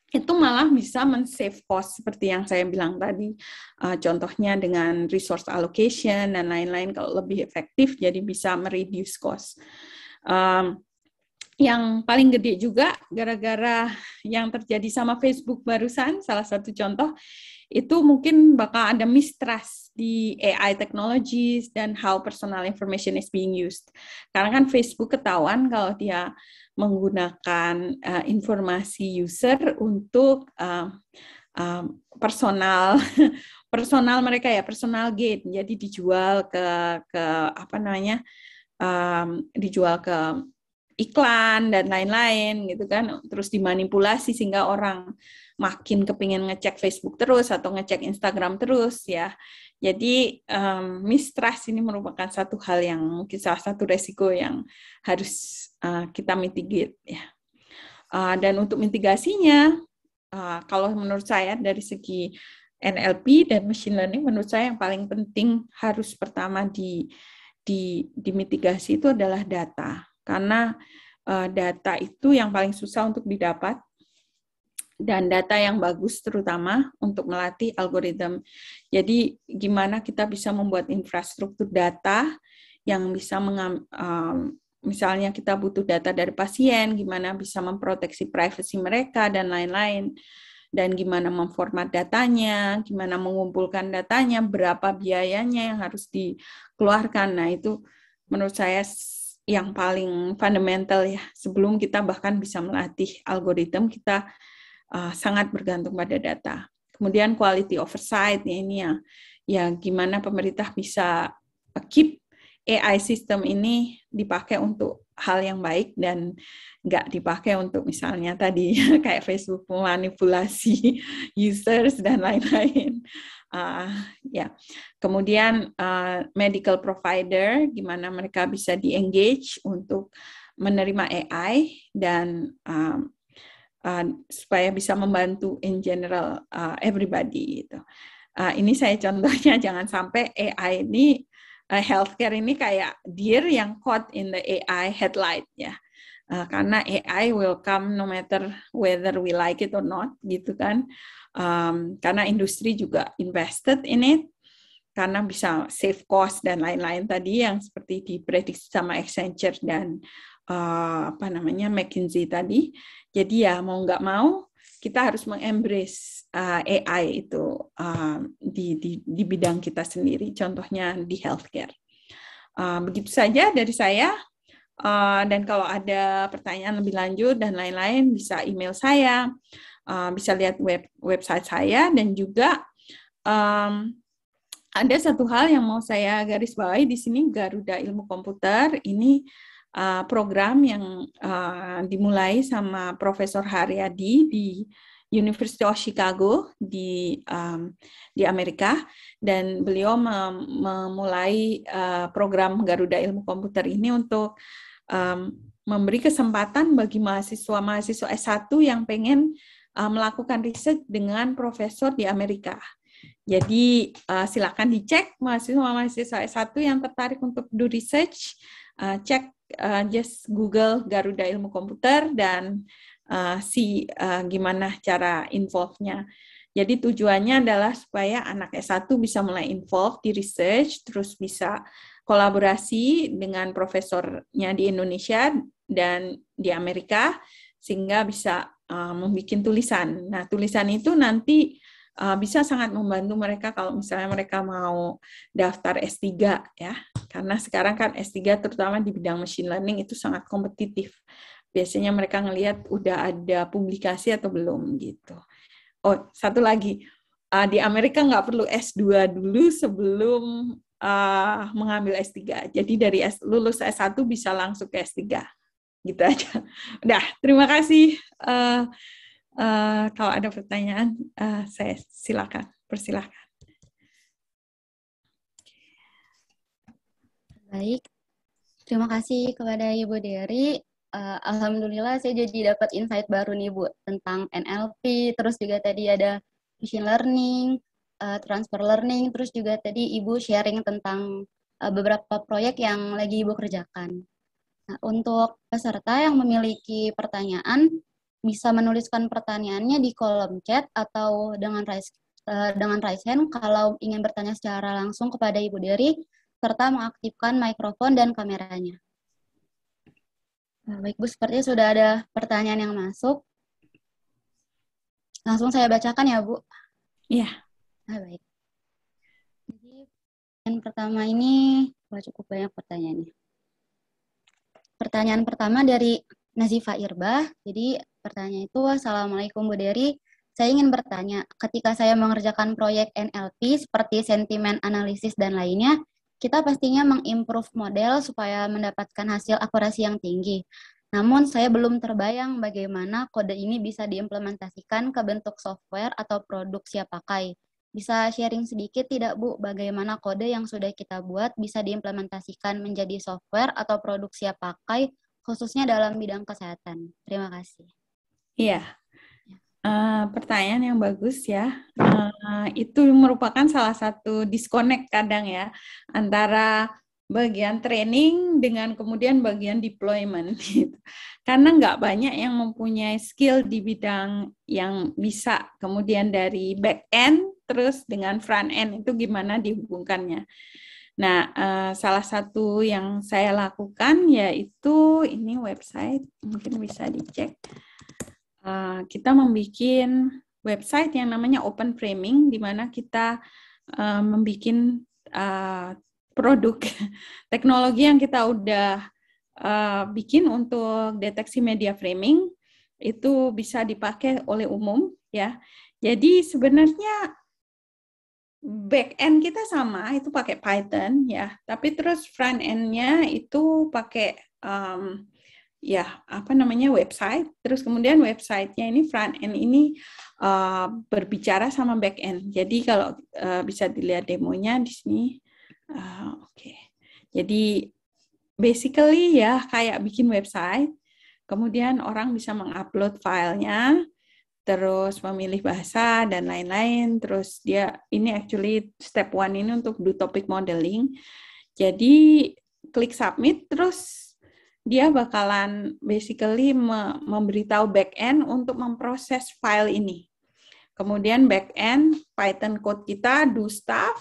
itu malah bisa men-save cost seperti yang saya bilang tadi. Uh, contohnya dengan resource allocation dan lain-lain kalau lebih efektif jadi bisa mereduce cost. Um, yang paling gede juga gara-gara yang terjadi sama Facebook barusan salah satu contoh itu mungkin bakal ada mistrust di AI technologies dan how personal information is being used. Karena kan Facebook ketahuan kalau dia menggunakan uh, informasi user untuk uh, uh, personal personal mereka ya, personal gain. Jadi dijual ke ke apa namanya? Um, dijual ke iklan dan lain-lain gitu kan terus dimanipulasi sehingga orang makin kepingin ngecek Facebook terus atau ngecek Instagram terus ya jadi um, mistrust ini merupakan satu hal yang mungkin salah satu resiko yang harus uh, kita mitigate ya uh, dan untuk mitigasinya uh, kalau menurut saya dari segi NLP dan machine learning menurut saya yang paling penting harus pertama di di dimitigasi itu adalah data karena eh, data itu yang paling susah untuk didapat dan data yang bagus terutama untuk melatih algoritma. Jadi gimana kita bisa membuat infrastruktur data yang bisa mengam, um, misalnya kita butuh data dari pasien, gimana bisa memproteksi privasi mereka dan lain-lain dan gimana memformat datanya, gimana mengumpulkan datanya, berapa biayanya yang harus dikeluarkan. Nah, itu menurut saya yang paling fundamental ya. Sebelum kita bahkan bisa melatih algoritma, kita uh, sangat bergantung pada data. Kemudian quality oversight ya ini ya, ya gimana pemerintah bisa eh, keep AI system ini dipakai untuk hal yang baik dan nggak dipakai untuk misalnya tadi kayak Facebook memanipulasi users dan lain-lain. Uh, ya, yeah. kemudian uh, medical provider gimana mereka bisa di-engage untuk menerima AI dan uh, uh, supaya bisa membantu in general uh, everybody gitu. Uh, ini saya contohnya jangan sampai AI ini uh, healthcare ini kayak deer yang caught in the AI headlight ya. Uh, karena AI will come no matter whether we like it or not gitu kan. Um, karena industri juga invested in it karena bisa save cost dan lain-lain tadi yang seperti diprediksi sama Accenture dan uh, apa namanya McKinsey tadi. Jadi ya mau nggak mau kita harus mengembrace uh, AI itu uh, di, di, di bidang kita sendiri, contohnya di healthcare. Uh, begitu saja dari saya. Uh, dan kalau ada pertanyaan lebih lanjut dan lain-lain, bisa email saya, uh, bisa lihat web website saya, dan juga um, ada satu hal yang mau saya garis bawahi di sini Garuda Ilmu Komputer ini uh, program yang uh, dimulai sama Profesor Haryadi di University of Chicago di um, di Amerika dan beliau mem memulai uh, program Garuda Ilmu Komputer ini untuk um, memberi kesempatan bagi mahasiswa-mahasiswa S1 yang pengen uh, melakukan riset dengan profesor di Amerika. Jadi uh, silakan dicek mahasiswa-mahasiswa S1 yang tertarik untuk do research, uh, cek uh, just Google Garuda Ilmu Komputer dan uh, see uh, gimana cara involve-nya. Jadi tujuannya adalah supaya anak S1 bisa mulai involve di research, terus bisa kolaborasi dengan profesornya di Indonesia dan di Amerika, sehingga bisa uh, membuat tulisan. Nah, tulisan itu nanti uh, bisa sangat membantu mereka kalau misalnya mereka mau daftar S3 ya. Karena sekarang kan S3 terutama di bidang machine learning itu sangat kompetitif. Biasanya mereka ngelihat udah ada publikasi atau belum gitu. Oh, satu lagi. Uh, di Amerika nggak perlu S2 dulu sebelum uh, mengambil S3. Jadi dari S, lulus S1 bisa langsung ke S3. Gitu aja. Udah, terima kasih. Uh, Eh, kalau ada pertanyaan, uh, saya silakan, persilakan. Baik, terima kasih kepada Ibu Dery. Uh, Alhamdulillah saya jadi dapat insight baru nih Bu tentang NLP, terus juga tadi ada machine learning, uh, transfer learning, terus juga tadi Ibu sharing tentang uh, beberapa proyek yang lagi Ibu kerjakan. Nah, untuk peserta yang memiliki pertanyaan, bisa menuliskan pertanyaannya di kolom chat atau dengan raise eh, dengan raise hand kalau ingin bertanya secara langsung kepada Ibu Dery serta mengaktifkan mikrofon dan kameranya. Nah, baik Bu, sepertinya sudah ada pertanyaan yang masuk. Langsung saya bacakan ya Bu. Iya. Nah, baik. Jadi yang pertama ini wah cukup banyak pertanyaannya. Pertanyaan pertama dari Nazifa irbah Jadi pertanyaan itu, Assalamualaikum Bu Dery. Saya ingin bertanya, ketika saya mengerjakan proyek NLP seperti sentimen analisis dan lainnya, kita pastinya mengimprove model supaya mendapatkan hasil akurasi yang tinggi. Namun, saya belum terbayang bagaimana kode ini bisa diimplementasikan ke bentuk software atau produk siap pakai. Bisa sharing sedikit tidak Bu, bagaimana kode yang sudah kita buat bisa diimplementasikan menjadi software atau produk siap pakai khususnya dalam bidang kesehatan? Terima kasih. Iya. Uh, pertanyaan yang bagus ya. Uh, itu merupakan salah satu disconnect kadang ya antara bagian training dengan kemudian bagian deployment. Gitu. Karena nggak banyak yang mempunyai skill di bidang yang bisa kemudian dari back end terus dengan front end itu gimana dihubungkannya. Nah, uh, salah satu yang saya lakukan yaitu ini website mungkin bisa dicek uh, kita membuat website yang namanya open framing di mana kita uh, eh, membuat uh, eh, produk teknologi yang kita udah uh, bikin untuk deteksi media framing itu bisa dipakai oleh umum ya. Jadi sebenarnya back end kita sama itu pakai Python ya, tapi terus front endnya itu pakai um, ya apa namanya website terus kemudian websitenya ini front end ini uh, berbicara sama back end jadi kalau uh, bisa dilihat demonya di sini uh, oke okay. jadi basically ya kayak bikin website kemudian orang bisa mengupload filenya terus memilih bahasa dan lain-lain terus dia ini actually step one ini untuk do topic modeling jadi klik submit terus dia bakalan basically me memberitahu backend untuk memproses file ini. Kemudian backend Python code kita do stuff,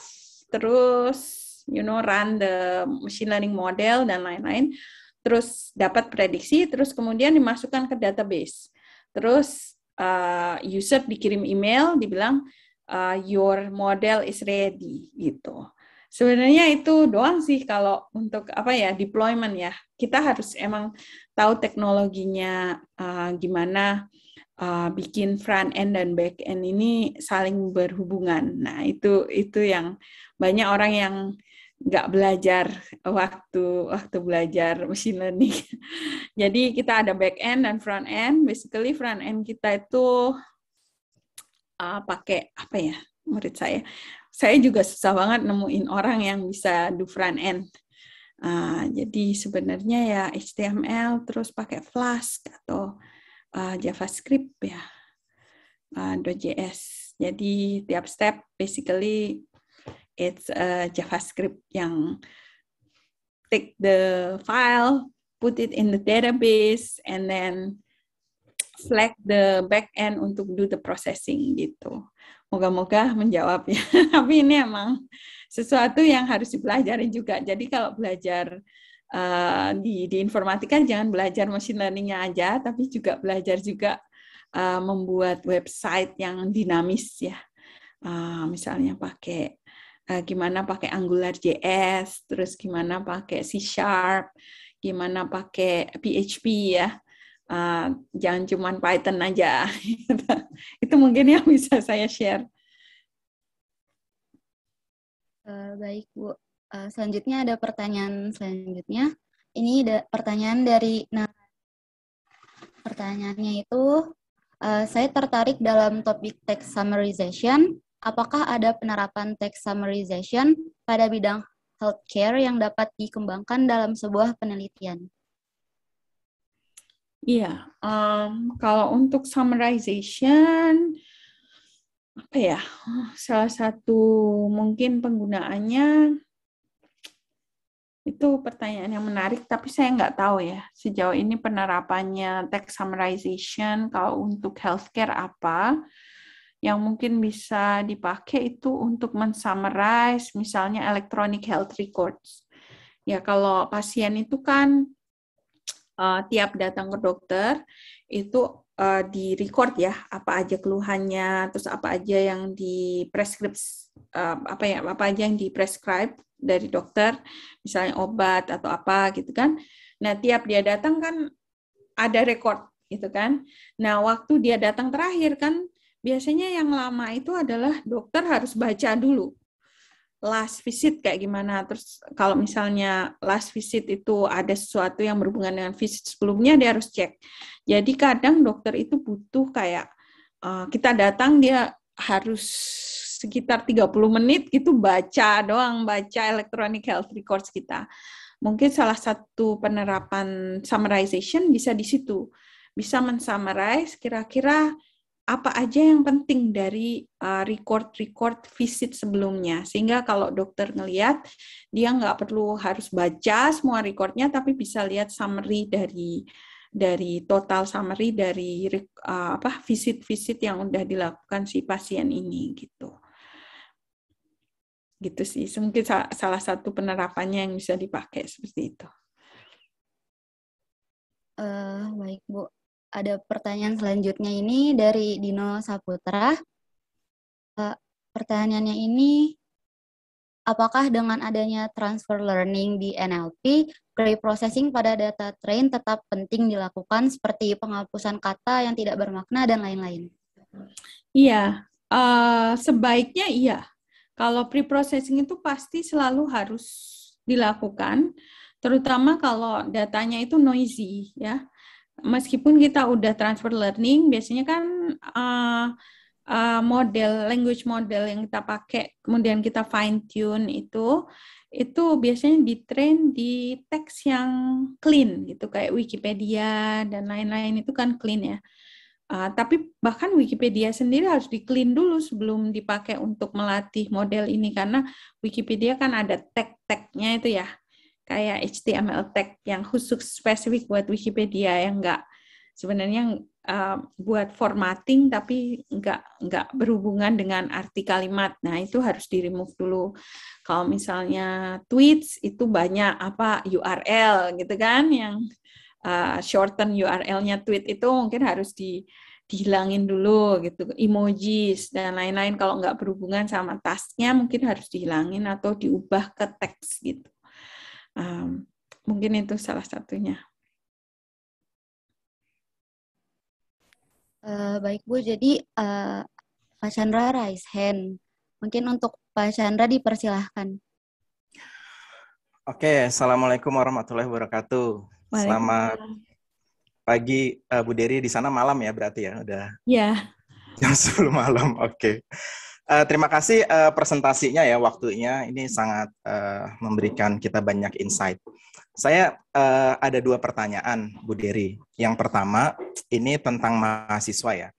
terus you know run the machine learning model dan lain-lain. Terus dapat prediksi, terus kemudian dimasukkan ke database. Terus uh, user dikirim email, dibilang uh, your model is ready gitu. Sebenarnya itu doang sih kalau untuk apa ya deployment ya. Kita harus emang tahu teknologinya uh, gimana uh, bikin front end dan back end ini saling berhubungan. Nah, itu itu yang banyak orang yang nggak belajar waktu waktu belajar machine learning. Jadi kita ada back end dan front end. Basically front end kita itu uh, pakai apa ya? Murid saya saya juga susah banget nemuin orang yang bisa do front end. Uh, jadi sebenarnya ya HTML terus pakai Flask atau uh, JavaScript ya, uh, ah, .js. Jadi tiap step basically it's a JavaScript yang take the file, put it in the database, and then select the back end untuk do the processing gitu. Moga-moga menjawab ya. Tapi ini emang sesuatu yang harus dipelajari juga. Jadi kalau belajar uh, di, di informatika jangan belajar machine learningnya aja, tapi juga belajar juga uh, membuat website yang dinamis ya. Uh, misalnya pakai uh, gimana pakai Angular JS, terus gimana pakai C Sharp, gimana pakai PHP ya uh, jangan cuma Python aja. itu mungkin yang bisa saya share. Uh, baik Bu, uh, selanjutnya ada pertanyaan selanjutnya. Ini da pertanyaan dari nah pertanyaannya itu uh, saya tertarik dalam topik text summarization. Apakah ada penerapan text summarization pada bidang healthcare yang dapat dikembangkan dalam sebuah penelitian? Iya, um, kalau untuk summarization, apa ya, salah satu mungkin penggunaannya itu pertanyaan yang menarik, tapi saya nggak tahu ya sejauh ini penerapannya text summarization kalau untuk healthcare apa yang mungkin bisa dipakai itu untuk mensummarize misalnya electronic health records. Ya kalau pasien itu kan uh, tiap datang ke dokter itu uh, eh, di record ya apa aja keluhannya terus apa aja yang di preskrips uh, eh, apa ya apa aja yang di prescribe dari dokter misalnya obat atau apa gitu kan nah tiap dia datang kan ada record gitu kan nah waktu dia datang terakhir kan biasanya yang lama itu adalah dokter harus baca dulu last visit kayak gimana. Terus kalau misalnya last visit itu ada sesuatu yang berhubungan dengan visit sebelumnya dia harus cek. Jadi kadang dokter itu butuh kayak uh, kita datang dia harus sekitar 30 menit gitu baca doang, baca electronic health records kita. Mungkin salah satu penerapan summarization bisa di situ. Bisa mensummarize kira-kira apa aja yang penting dari eh, record-record uh, visit sebelumnya sehingga kalau dokter ngelihat dia nggak perlu harus baca semua recordnya tapi bisa lihat summary dari dari total summary dari uh, apa visit-visit yang udah dilakukan si pasien ini gitu gitu sih mungkin salah satu penerapannya yang bisa dipakai seperti itu uh, baik bu ada pertanyaan selanjutnya ini dari Dino Saputra. Eh, pertanyaannya ini, apakah dengan adanya transfer learning di NLP, pre-processing pada data train tetap penting dilakukan seperti penghapusan kata yang tidak bermakna dan lain-lain? Iya, uh, sebaiknya iya. Kalau pre-processing itu pasti selalu harus dilakukan, terutama kalau datanya itu noisy, ya meskipun kita udah transfer learning, biasanya kan uh, uh, model language model yang kita pakai, kemudian kita fine tune itu, itu biasanya di train di teks yang clean gitu kayak Wikipedia dan lain-lain itu kan clean ya. Uh, tapi bahkan Wikipedia sendiri harus di clean dulu sebelum dipakai untuk melatih model ini karena Wikipedia kan ada tag-tagnya itu ya kayak HTML tag yang khusus spesifik buat Wikipedia yang enggak sebenarnya uh, buat formatting tapi enggak nggak berhubungan dengan arti kalimat. Nah itu harus di remove dulu. Kalau misalnya tweets itu banyak apa URL gitu kan yang uh, shorten URL-nya tweet itu mungkin harus di dihilangin dulu gitu emojis dan lain-lain kalau nggak berhubungan sama tasnya mungkin harus dihilangin atau diubah ke teks gitu um, mungkin itu salah satunya. Uh, baik Bu, jadi uh, Pak Chandra raise hand. Mungkin untuk Pak Chandra dipersilahkan. Oke, okay, assalamualaikum warahmatullahi wabarakatuh. Selamat pagi uh, Bu Dery di sana malam ya berarti ya udah. Iya. Yeah. Jam 10 malam. Oke. Okay. Uh, terima kasih uh, presentasinya ya waktunya ini sangat uh, memberikan kita banyak insight. Saya uh, ada dua pertanyaan Bu Dery. Yang pertama ini tentang mahasiswa ya.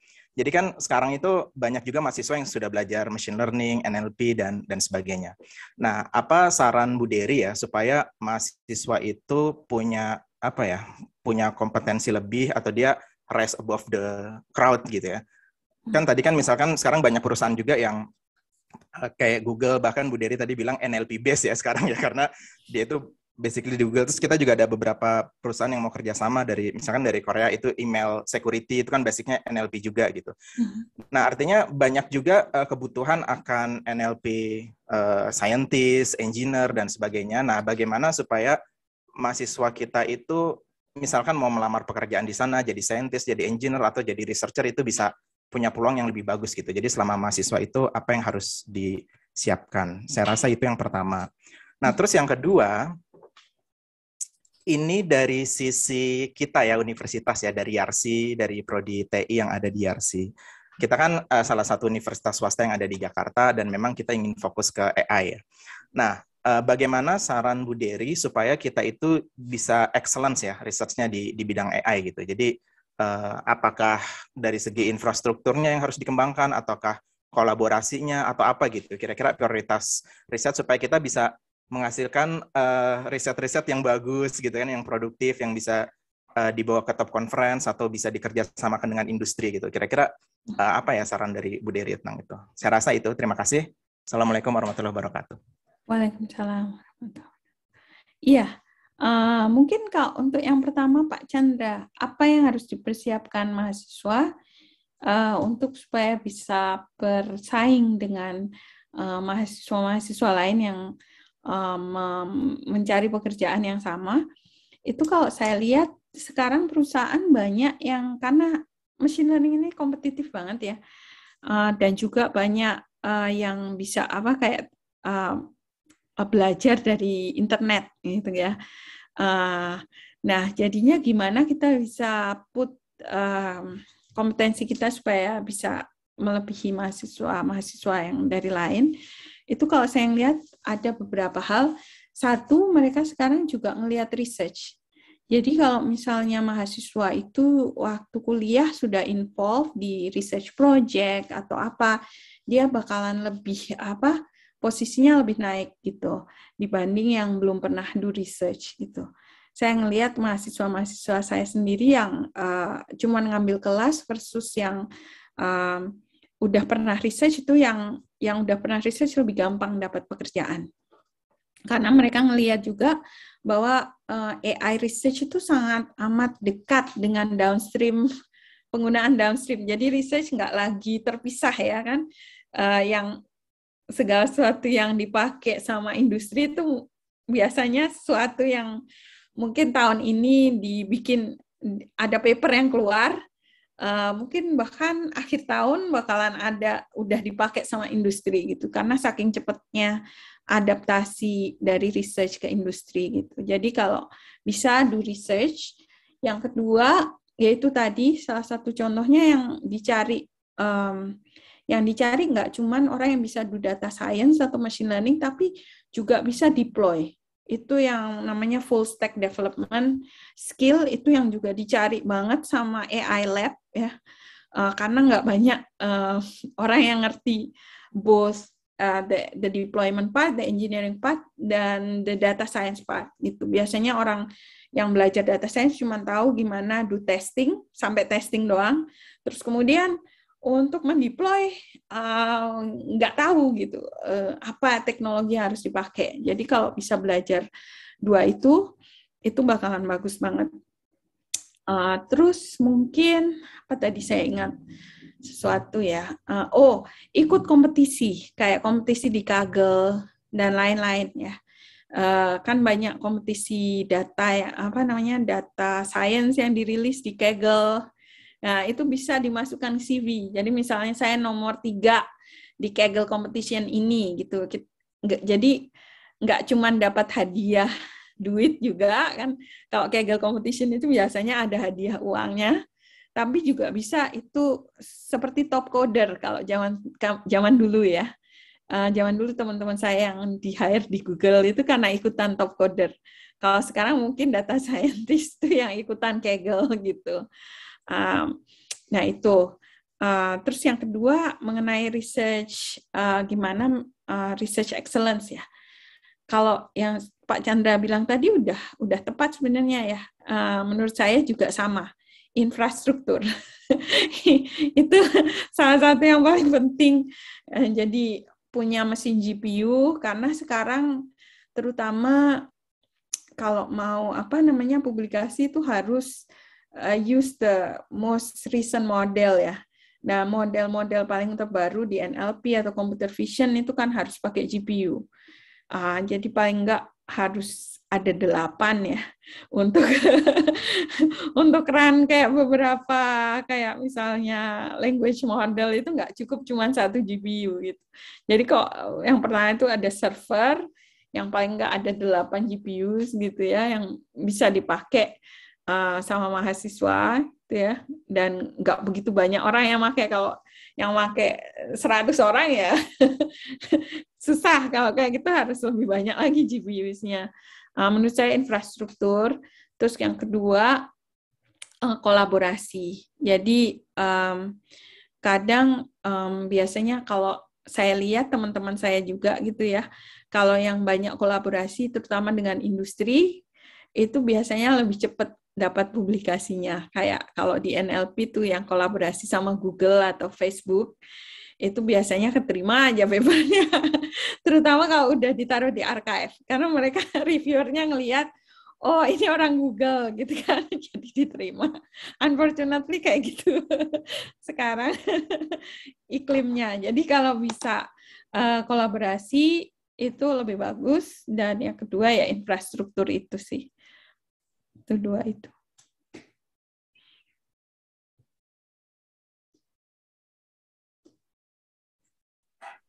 Jadi kan sekarang itu banyak juga mahasiswa yang sudah belajar machine learning, NLP dan dan sebagainya. Nah, apa saran Bu Dery ya supaya mahasiswa itu punya apa ya? punya kompetensi lebih atau dia rise above the crowd gitu ya kan tadi kan misalkan sekarang banyak perusahaan juga yang eh, kayak Google bahkan Bu Dery tadi bilang NLP base ya sekarang ya karena dia itu basically di Google terus kita juga ada beberapa perusahaan yang mau kerjasama dari misalkan dari Korea itu email security itu kan basicnya NLP juga gitu. Mm-hmm. Nah artinya banyak juga eh, kebutuhan akan NLP uh, eh, scientist, engineer dan sebagainya. Nah bagaimana supaya mahasiswa kita itu misalkan mau melamar pekerjaan di sana jadi scientist, jadi engineer atau jadi researcher itu bisa punya peluang yang lebih bagus gitu. Jadi selama mahasiswa itu apa yang harus disiapkan? Saya rasa itu yang pertama. Nah, terus yang kedua, ini dari sisi kita ya universitas ya dari Yarsi, e dari prodi TI yang ada di Yarsi. E kita kan uh, salah satu universitas swasta yang ada di Jakarta dan memang kita ingin fokus ke AI ya. Nah, uh, bagaimana saran Bu Dery supaya kita itu bisa excellence ya researchnya di di bidang AI gitu. Jadi uh, apakah dari segi infrastrukturnya yang harus dikembangkan ataukah kolaborasinya atau apa gitu kira-kira prioritas riset supaya kita bisa menghasilkan riset eh, riset-riset yang bagus gitu kan yang produktif yang bisa uh, dibawa ke top conference atau bisa dikerjasamakan dengan industri gitu kira-kira uh, apa ya saran dari Bu Dery tentang itu saya rasa itu terima kasih assalamualaikum warahmatullahi wabarakatuh waalaikumsalam iya Uh, mungkin Kak, untuk yang pertama Pak Chandra, apa yang harus dipersiapkan mahasiswa uh, untuk supaya bisa bersaing dengan mahasiswa eh, mahasiswa-mahasiswa lain yang um, mencari pekerjaan yang sama? Itu kalau saya lihat sekarang perusahaan banyak yang karena machine learning ini kompetitif banget ya, uh, dan juga banyak uh, yang bisa apa kayak uh, Eh, belajar dari internet gitu ya. Eh, nah, jadinya gimana kita bisa put eh, kompetensi kita supaya bisa melebihi mahasiswa-mahasiswa yang dari lain. Itu kalau saya lihat ada beberapa hal. Satu, mereka sekarang juga ngelihat research. Jadi kalau misalnya mahasiswa itu waktu kuliah sudah involved di research project atau apa, dia bakalan lebih apa posisinya lebih naik gitu dibanding yang belum pernah do research gitu. Saya ngelihat mahasiswa-mahasiswa saya sendiri yang uh, cuman ngambil kelas versus yang um, udah pernah research itu yang yang udah pernah research lebih gampang dapat pekerjaan. Karena mereka ngelihat juga bahwa uh, eh, AI research itu sangat amat dekat dengan downstream penggunaan downstream. Jadi research nggak lagi terpisah ya kan. Uh, yang segala sesuatu yang dipakai sama industri itu biasanya sesuatu yang mungkin tahun ini dibikin ada paper yang keluar uh, mungkin bahkan akhir tahun bakalan ada udah dipakai sama industri gitu karena saking cepatnya adaptasi dari research ke industri gitu jadi kalau bisa do research yang kedua yaitu tadi salah satu contohnya yang dicari um, yang dicari nggak cuman orang yang bisa do data science atau machine learning, tapi juga bisa deploy. Itu yang namanya full stack development skill itu yang juga dicari banget sama AI lab ya. Uh, karena nggak banyak uh, orang yang ngerti both uh, the, the deployment part, the engineering part, dan the data science part. Itu biasanya orang yang belajar data science cuma tahu gimana do testing sampai testing doang. Terus kemudian untuk mendeploy eh, nggak uh, tahu gitu uh, apa teknologi yang harus dipakai. Jadi kalau bisa belajar dua itu itu bakalan bagus banget. Uh, terus mungkin apa tadi saya ingat sesuatu ya. Uh, oh ikut kompetisi kayak kompetisi di Kaggle dan lain-lain ya. Uh, kan banyak kompetisi data ya, apa namanya data science yang dirilis di Kaggle Nah, itu bisa dimasukkan CV. Jadi misalnya saya nomor tiga di Kegel competition ini gitu. jadi nggak cuma dapat hadiah duit juga kan. Kalau Kegel competition itu biasanya ada hadiah uangnya, tapi juga bisa itu seperti top coder kalau zaman zaman dulu ya. Uh, zaman dulu teman-teman saya yang di hire di Google itu karena ikutan top coder. Kalau sekarang mungkin data scientist itu yang ikutan Kegel gitu. Um, nah itu. Uh, terus yang kedua mengenai research uh, gimana uh, research excellence ya. Kalau yang Pak Chandra bilang tadi udah udah tepat sebenarnya ya. Uh, menurut saya juga sama infrastruktur itu salah satu yang paling penting. jadi punya mesin GPU karena sekarang terutama kalau mau apa namanya publikasi itu harus uh, use the most recent model ya. Nah, model-model paling terbaru di NLP atau computer vision itu kan harus pakai GPU. Uh, ah, jadi paling enggak harus ada delapan ya untuk untuk run kayak beberapa kayak misalnya language model itu nggak cukup cuma satu GPU gitu. Jadi kok yang pertama itu ada server, yang paling nggak ada delapan GPU gitu ya yang bisa dipakai Eh, sama mahasiswa gitu ya dan nggak begitu banyak orang yang pakai kalau yang pakai 100 orang ya susah kalau kayak gitu harus lebih banyak lagi gpu nya uh, eh, menurut saya infrastruktur terus yang kedua uh, kolaborasi jadi um, kadang um, biasanya kalau saya lihat teman-teman saya juga gitu ya kalau yang banyak kolaborasi terutama dengan industri itu biasanya lebih cepat dapat publikasinya. Kayak kalau di NLP tuh yang kolaborasi sama Google atau Facebook, itu biasanya keterima aja papernya. Terutama kalau udah ditaruh di archive. Karena mereka reviewernya ngeliat, oh ini orang Google gitu kan, jadi diterima. Unfortunately kayak gitu sekarang iklimnya. Jadi kalau bisa eh, kolaborasi itu lebih bagus. Dan yang kedua ya infrastruktur itu sih itu dua itu.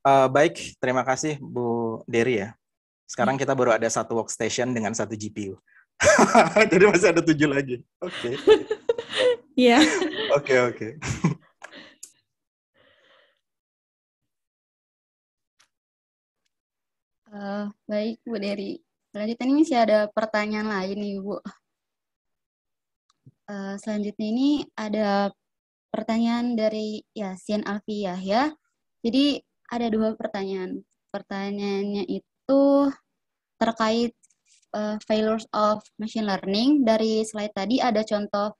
Uh, baik, terima kasih Bu Dery ya. Sekarang ya. kita baru ada satu workstation dengan satu GPU. Jadi masih ada tujuh lagi. Oke. Okay. Iya. Oke oke. Eh, baik Bu Dery. Lanjutan ini masih ada pertanyaan lain nih Bu. Eh, selanjutnya ini ada pertanyaan dari Yasin Alfi Yahya. Jadi ada dua pertanyaan. Pertanyaannya itu terkait uh, failures of machine learning. Dari slide tadi ada contoh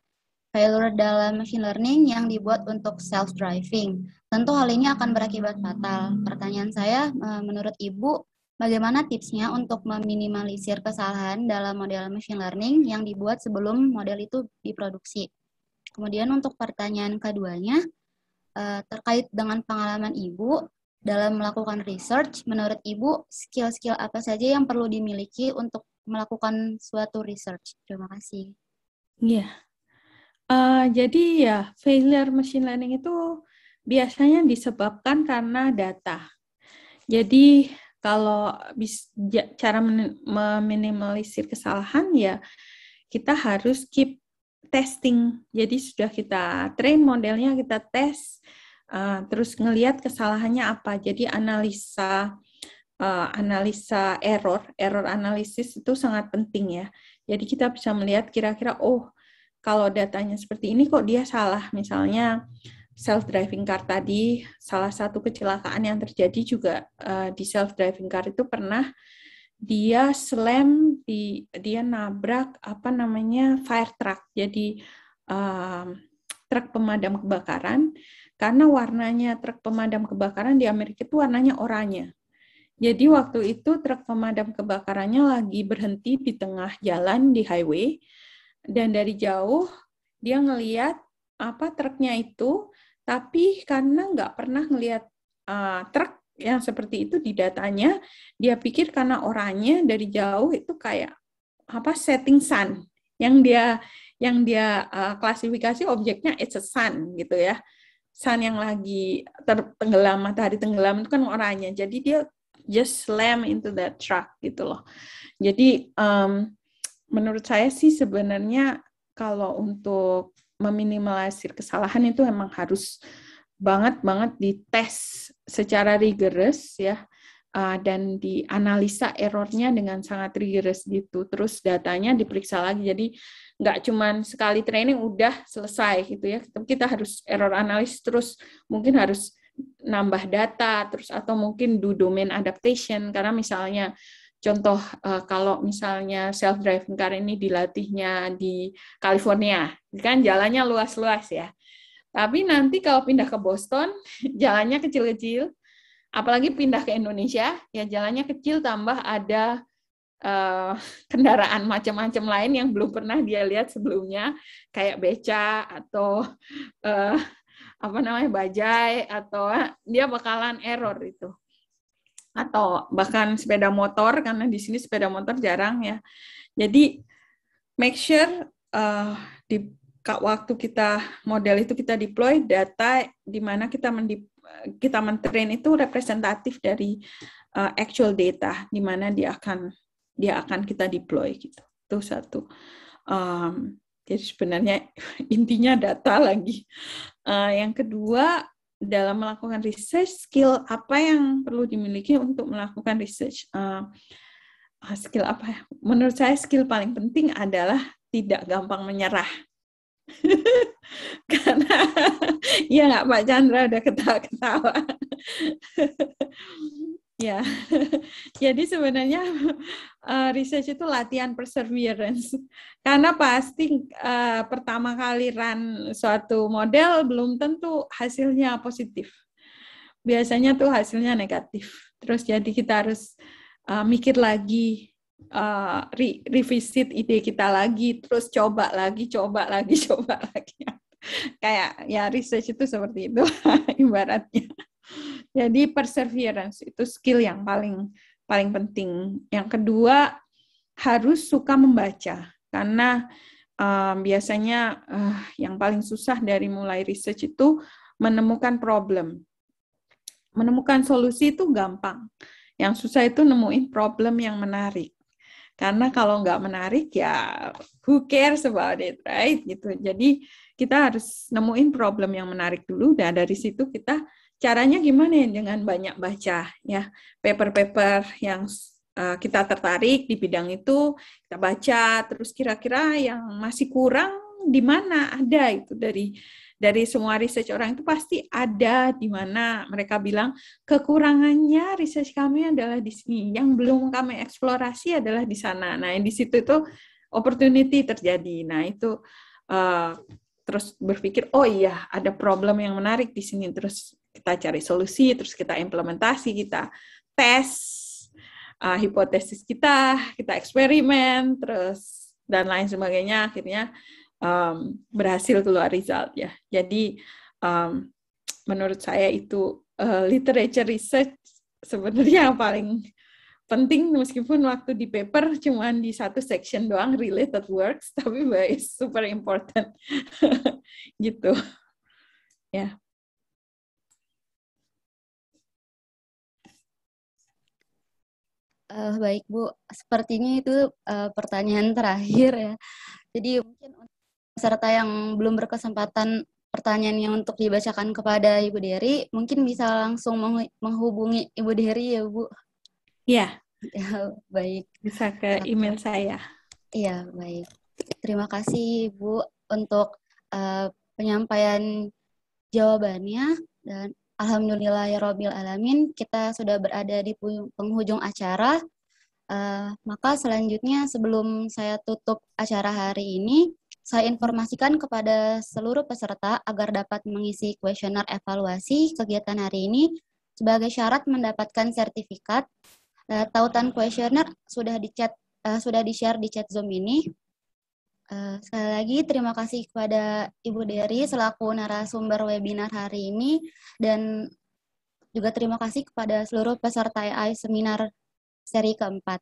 failure dalam machine learning yang dibuat untuk self-driving. Tentu hal ini akan berakibat fatal. Pertanyaan saya, uh, menurut Ibu, Bagaimana tipsnya untuk meminimalisir kesalahan dalam model machine learning yang dibuat sebelum model itu diproduksi? Kemudian untuk pertanyaan keduanya, eh, terkait dengan pengalaman Ibu dalam melakukan research, menurut Ibu skill-skill apa saja yang perlu dimiliki untuk melakukan suatu research? Terima kasih. Iya. Yeah. Uh, jadi ya, failure machine learning itu biasanya disebabkan karena data. Jadi kalau bis, cara meminimalisir kesalahan ya kita harus keep testing. Jadi sudah kita train modelnya, kita tes, uh, terus ngelihat kesalahannya apa. Jadi analisa uh, analisa error, error analisis itu sangat penting ya. Jadi kita bisa melihat kira-kira oh kalau datanya seperti ini kok dia salah misalnya. Uh, self-driving car tadi, salah satu kecelakaan yang terjadi juga uh, di self-driving car itu pernah dia slam, di, dia nabrak apa namanya fire truck, jadi uh, truk pemadam kebakaran, karena warnanya truk pemadam kebakaran di Amerika itu warnanya oranye. Jadi waktu itu truk pemadam kebakarannya lagi berhenti di tengah jalan di highway dan dari jauh dia ngeliat apa truknya itu tapi karena nggak pernah ngelihat uh, truk yang seperti itu di datanya, dia pikir karena orangnya dari jauh itu kayak apa setting sun yang dia yang dia uh, klasifikasi objeknya it's a sun gitu ya. Sun yang lagi ter tenggelam matahari tenggelam itu kan orangnya. Jadi dia just slam into that truck gitu loh. Jadi um, menurut saya sih sebenarnya kalau untuk meminimalisir kesalahan itu emang harus banget banget dites secara rigorous ya uh, dan dianalisa errornya dengan sangat rigorous gitu. Terus datanya diperiksa lagi. Jadi nggak cuman sekali training udah selesai gitu ya. Kita harus error analis terus mungkin harus nambah data terus atau mungkin do domain adaptation karena misalnya Contoh eh, kalau misalnya self driving car ini dilatihnya di California, kan jalannya luas-luas ya. Tapi nanti kalau pindah ke Boston, jalannya kecil-kecil. Apalagi pindah ke Indonesia, ya jalannya kecil tambah ada uh, kendaraan macam-macam lain yang belum pernah dia lihat sebelumnya, kayak beca atau uh, apa namanya bajai atau dia bakalan error itu atau bahkan sepeda motor karena di sini sepeda motor jarang ya. Jadi make sure uh, di waktu kita model itu kita deploy data di mana kita mendip, kita mentrain itu representatif dari uh, actual data di mana dia akan dia akan kita deploy gitu. Itu satu. Um, jadi sebenarnya intinya data lagi. Uh, yang kedua dalam melakukan research skill apa yang perlu dimiliki untuk melakukan research uh, skill apa ya? menurut saya skill paling penting adalah tidak gampang menyerah karena ya nggak Pak Chandra udah ketawa-ketawa Ya, jadi sebenarnya uh, research itu latihan perseverance. Karena pasti uh, pertama kali run suatu model belum tentu hasilnya positif. Biasanya tuh hasilnya negatif. Terus jadi kita harus uh, mikir lagi, uh, re revisit ide kita lagi, terus coba lagi, coba lagi, coba lagi. Kayak ya research itu seperti itu ibaratnya. Jadi perseverance itu skill yang paling paling penting. Yang kedua harus suka membaca karena um, biasanya uh, yang paling susah dari mulai research itu menemukan problem. Menemukan solusi itu gampang. Yang susah itu nemuin problem yang menarik. Karena kalau nggak menarik ya who cares about it, right? Gitu. Jadi kita harus nemuin problem yang menarik dulu dan dari situ kita caranya gimana ya dengan banyak baca ya paper-paper yang eh, kita tertarik di bidang itu kita baca terus kira-kira yang masih kurang di mana ada itu dari dari semua riset orang itu pasti ada di mana mereka bilang kekurangannya riset kami adalah di sini yang belum kami eksplorasi adalah di sana nah di situ itu opportunity terjadi nah itu uh, terus berpikir oh iya ada problem yang menarik di sini terus kita cari solusi, terus kita implementasi, kita tes uh, hipotesis kita, kita eksperimen, terus dan lain sebagainya. Akhirnya um, berhasil keluar result ya. Jadi um, menurut saya itu uh, literature research sebenarnya yang paling penting meskipun waktu di paper cuman di satu section doang related works tapi is super important gitu ya yeah. uh, baik Bu, sepertinya itu uh, pertanyaan terakhir ya. Jadi mungkin peserta yang belum berkesempatan pertanyaan yang untuk dibacakan kepada Ibu Dery, mungkin bisa langsung menghubungi Ibu Dery ya Bu. Iya. Ya, baik. Bisa ke email saya. Iya, baik. Terima kasih Bu untuk uh, penyampaian jawabannya dan Alhamdulillah ya Robbil Alamin, kita sudah berada di penghujung acara. Uh, maka selanjutnya sebelum saya tutup acara hari ini, saya informasikan kepada seluruh peserta agar dapat mengisi kuesioner evaluasi kegiatan hari ini sebagai syarat mendapatkan sertifikat. Uh, tautan kuesioner sudah di chat uh, eh, sudah di share di chat Zoom ini. Eh, sekali lagi terima kasih kepada Ibu Dery selaku narasumber webinar hari ini dan juga terima kasih kepada seluruh peserta AI seminar seri keempat.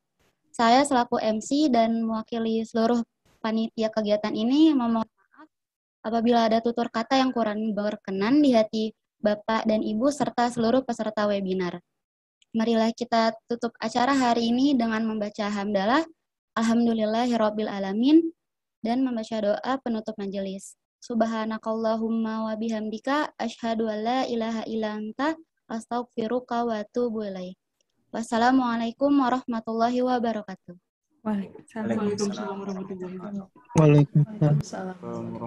Saya selaku MC dan mewakili seluruh panitia kegiatan ini memohon maaf apabila ada tutur kata yang kurang berkenan di hati Bapak dan Ibu serta seluruh peserta webinar. Marilah kita tutup acara hari ini dengan membaca hamdalah. Alhamdulillahirabbil alamin dan membaca doa penutup majelis. Subhanakallahumma wa bihamdika asyhadu an la ilaha illa anta astaghfiruka wa atubu ilaik. Wassalamualaikum warahmatullahi wabarakatuh. Waalaikumsalam warahmatullahi wabarakatuh. Waalaikumsalam.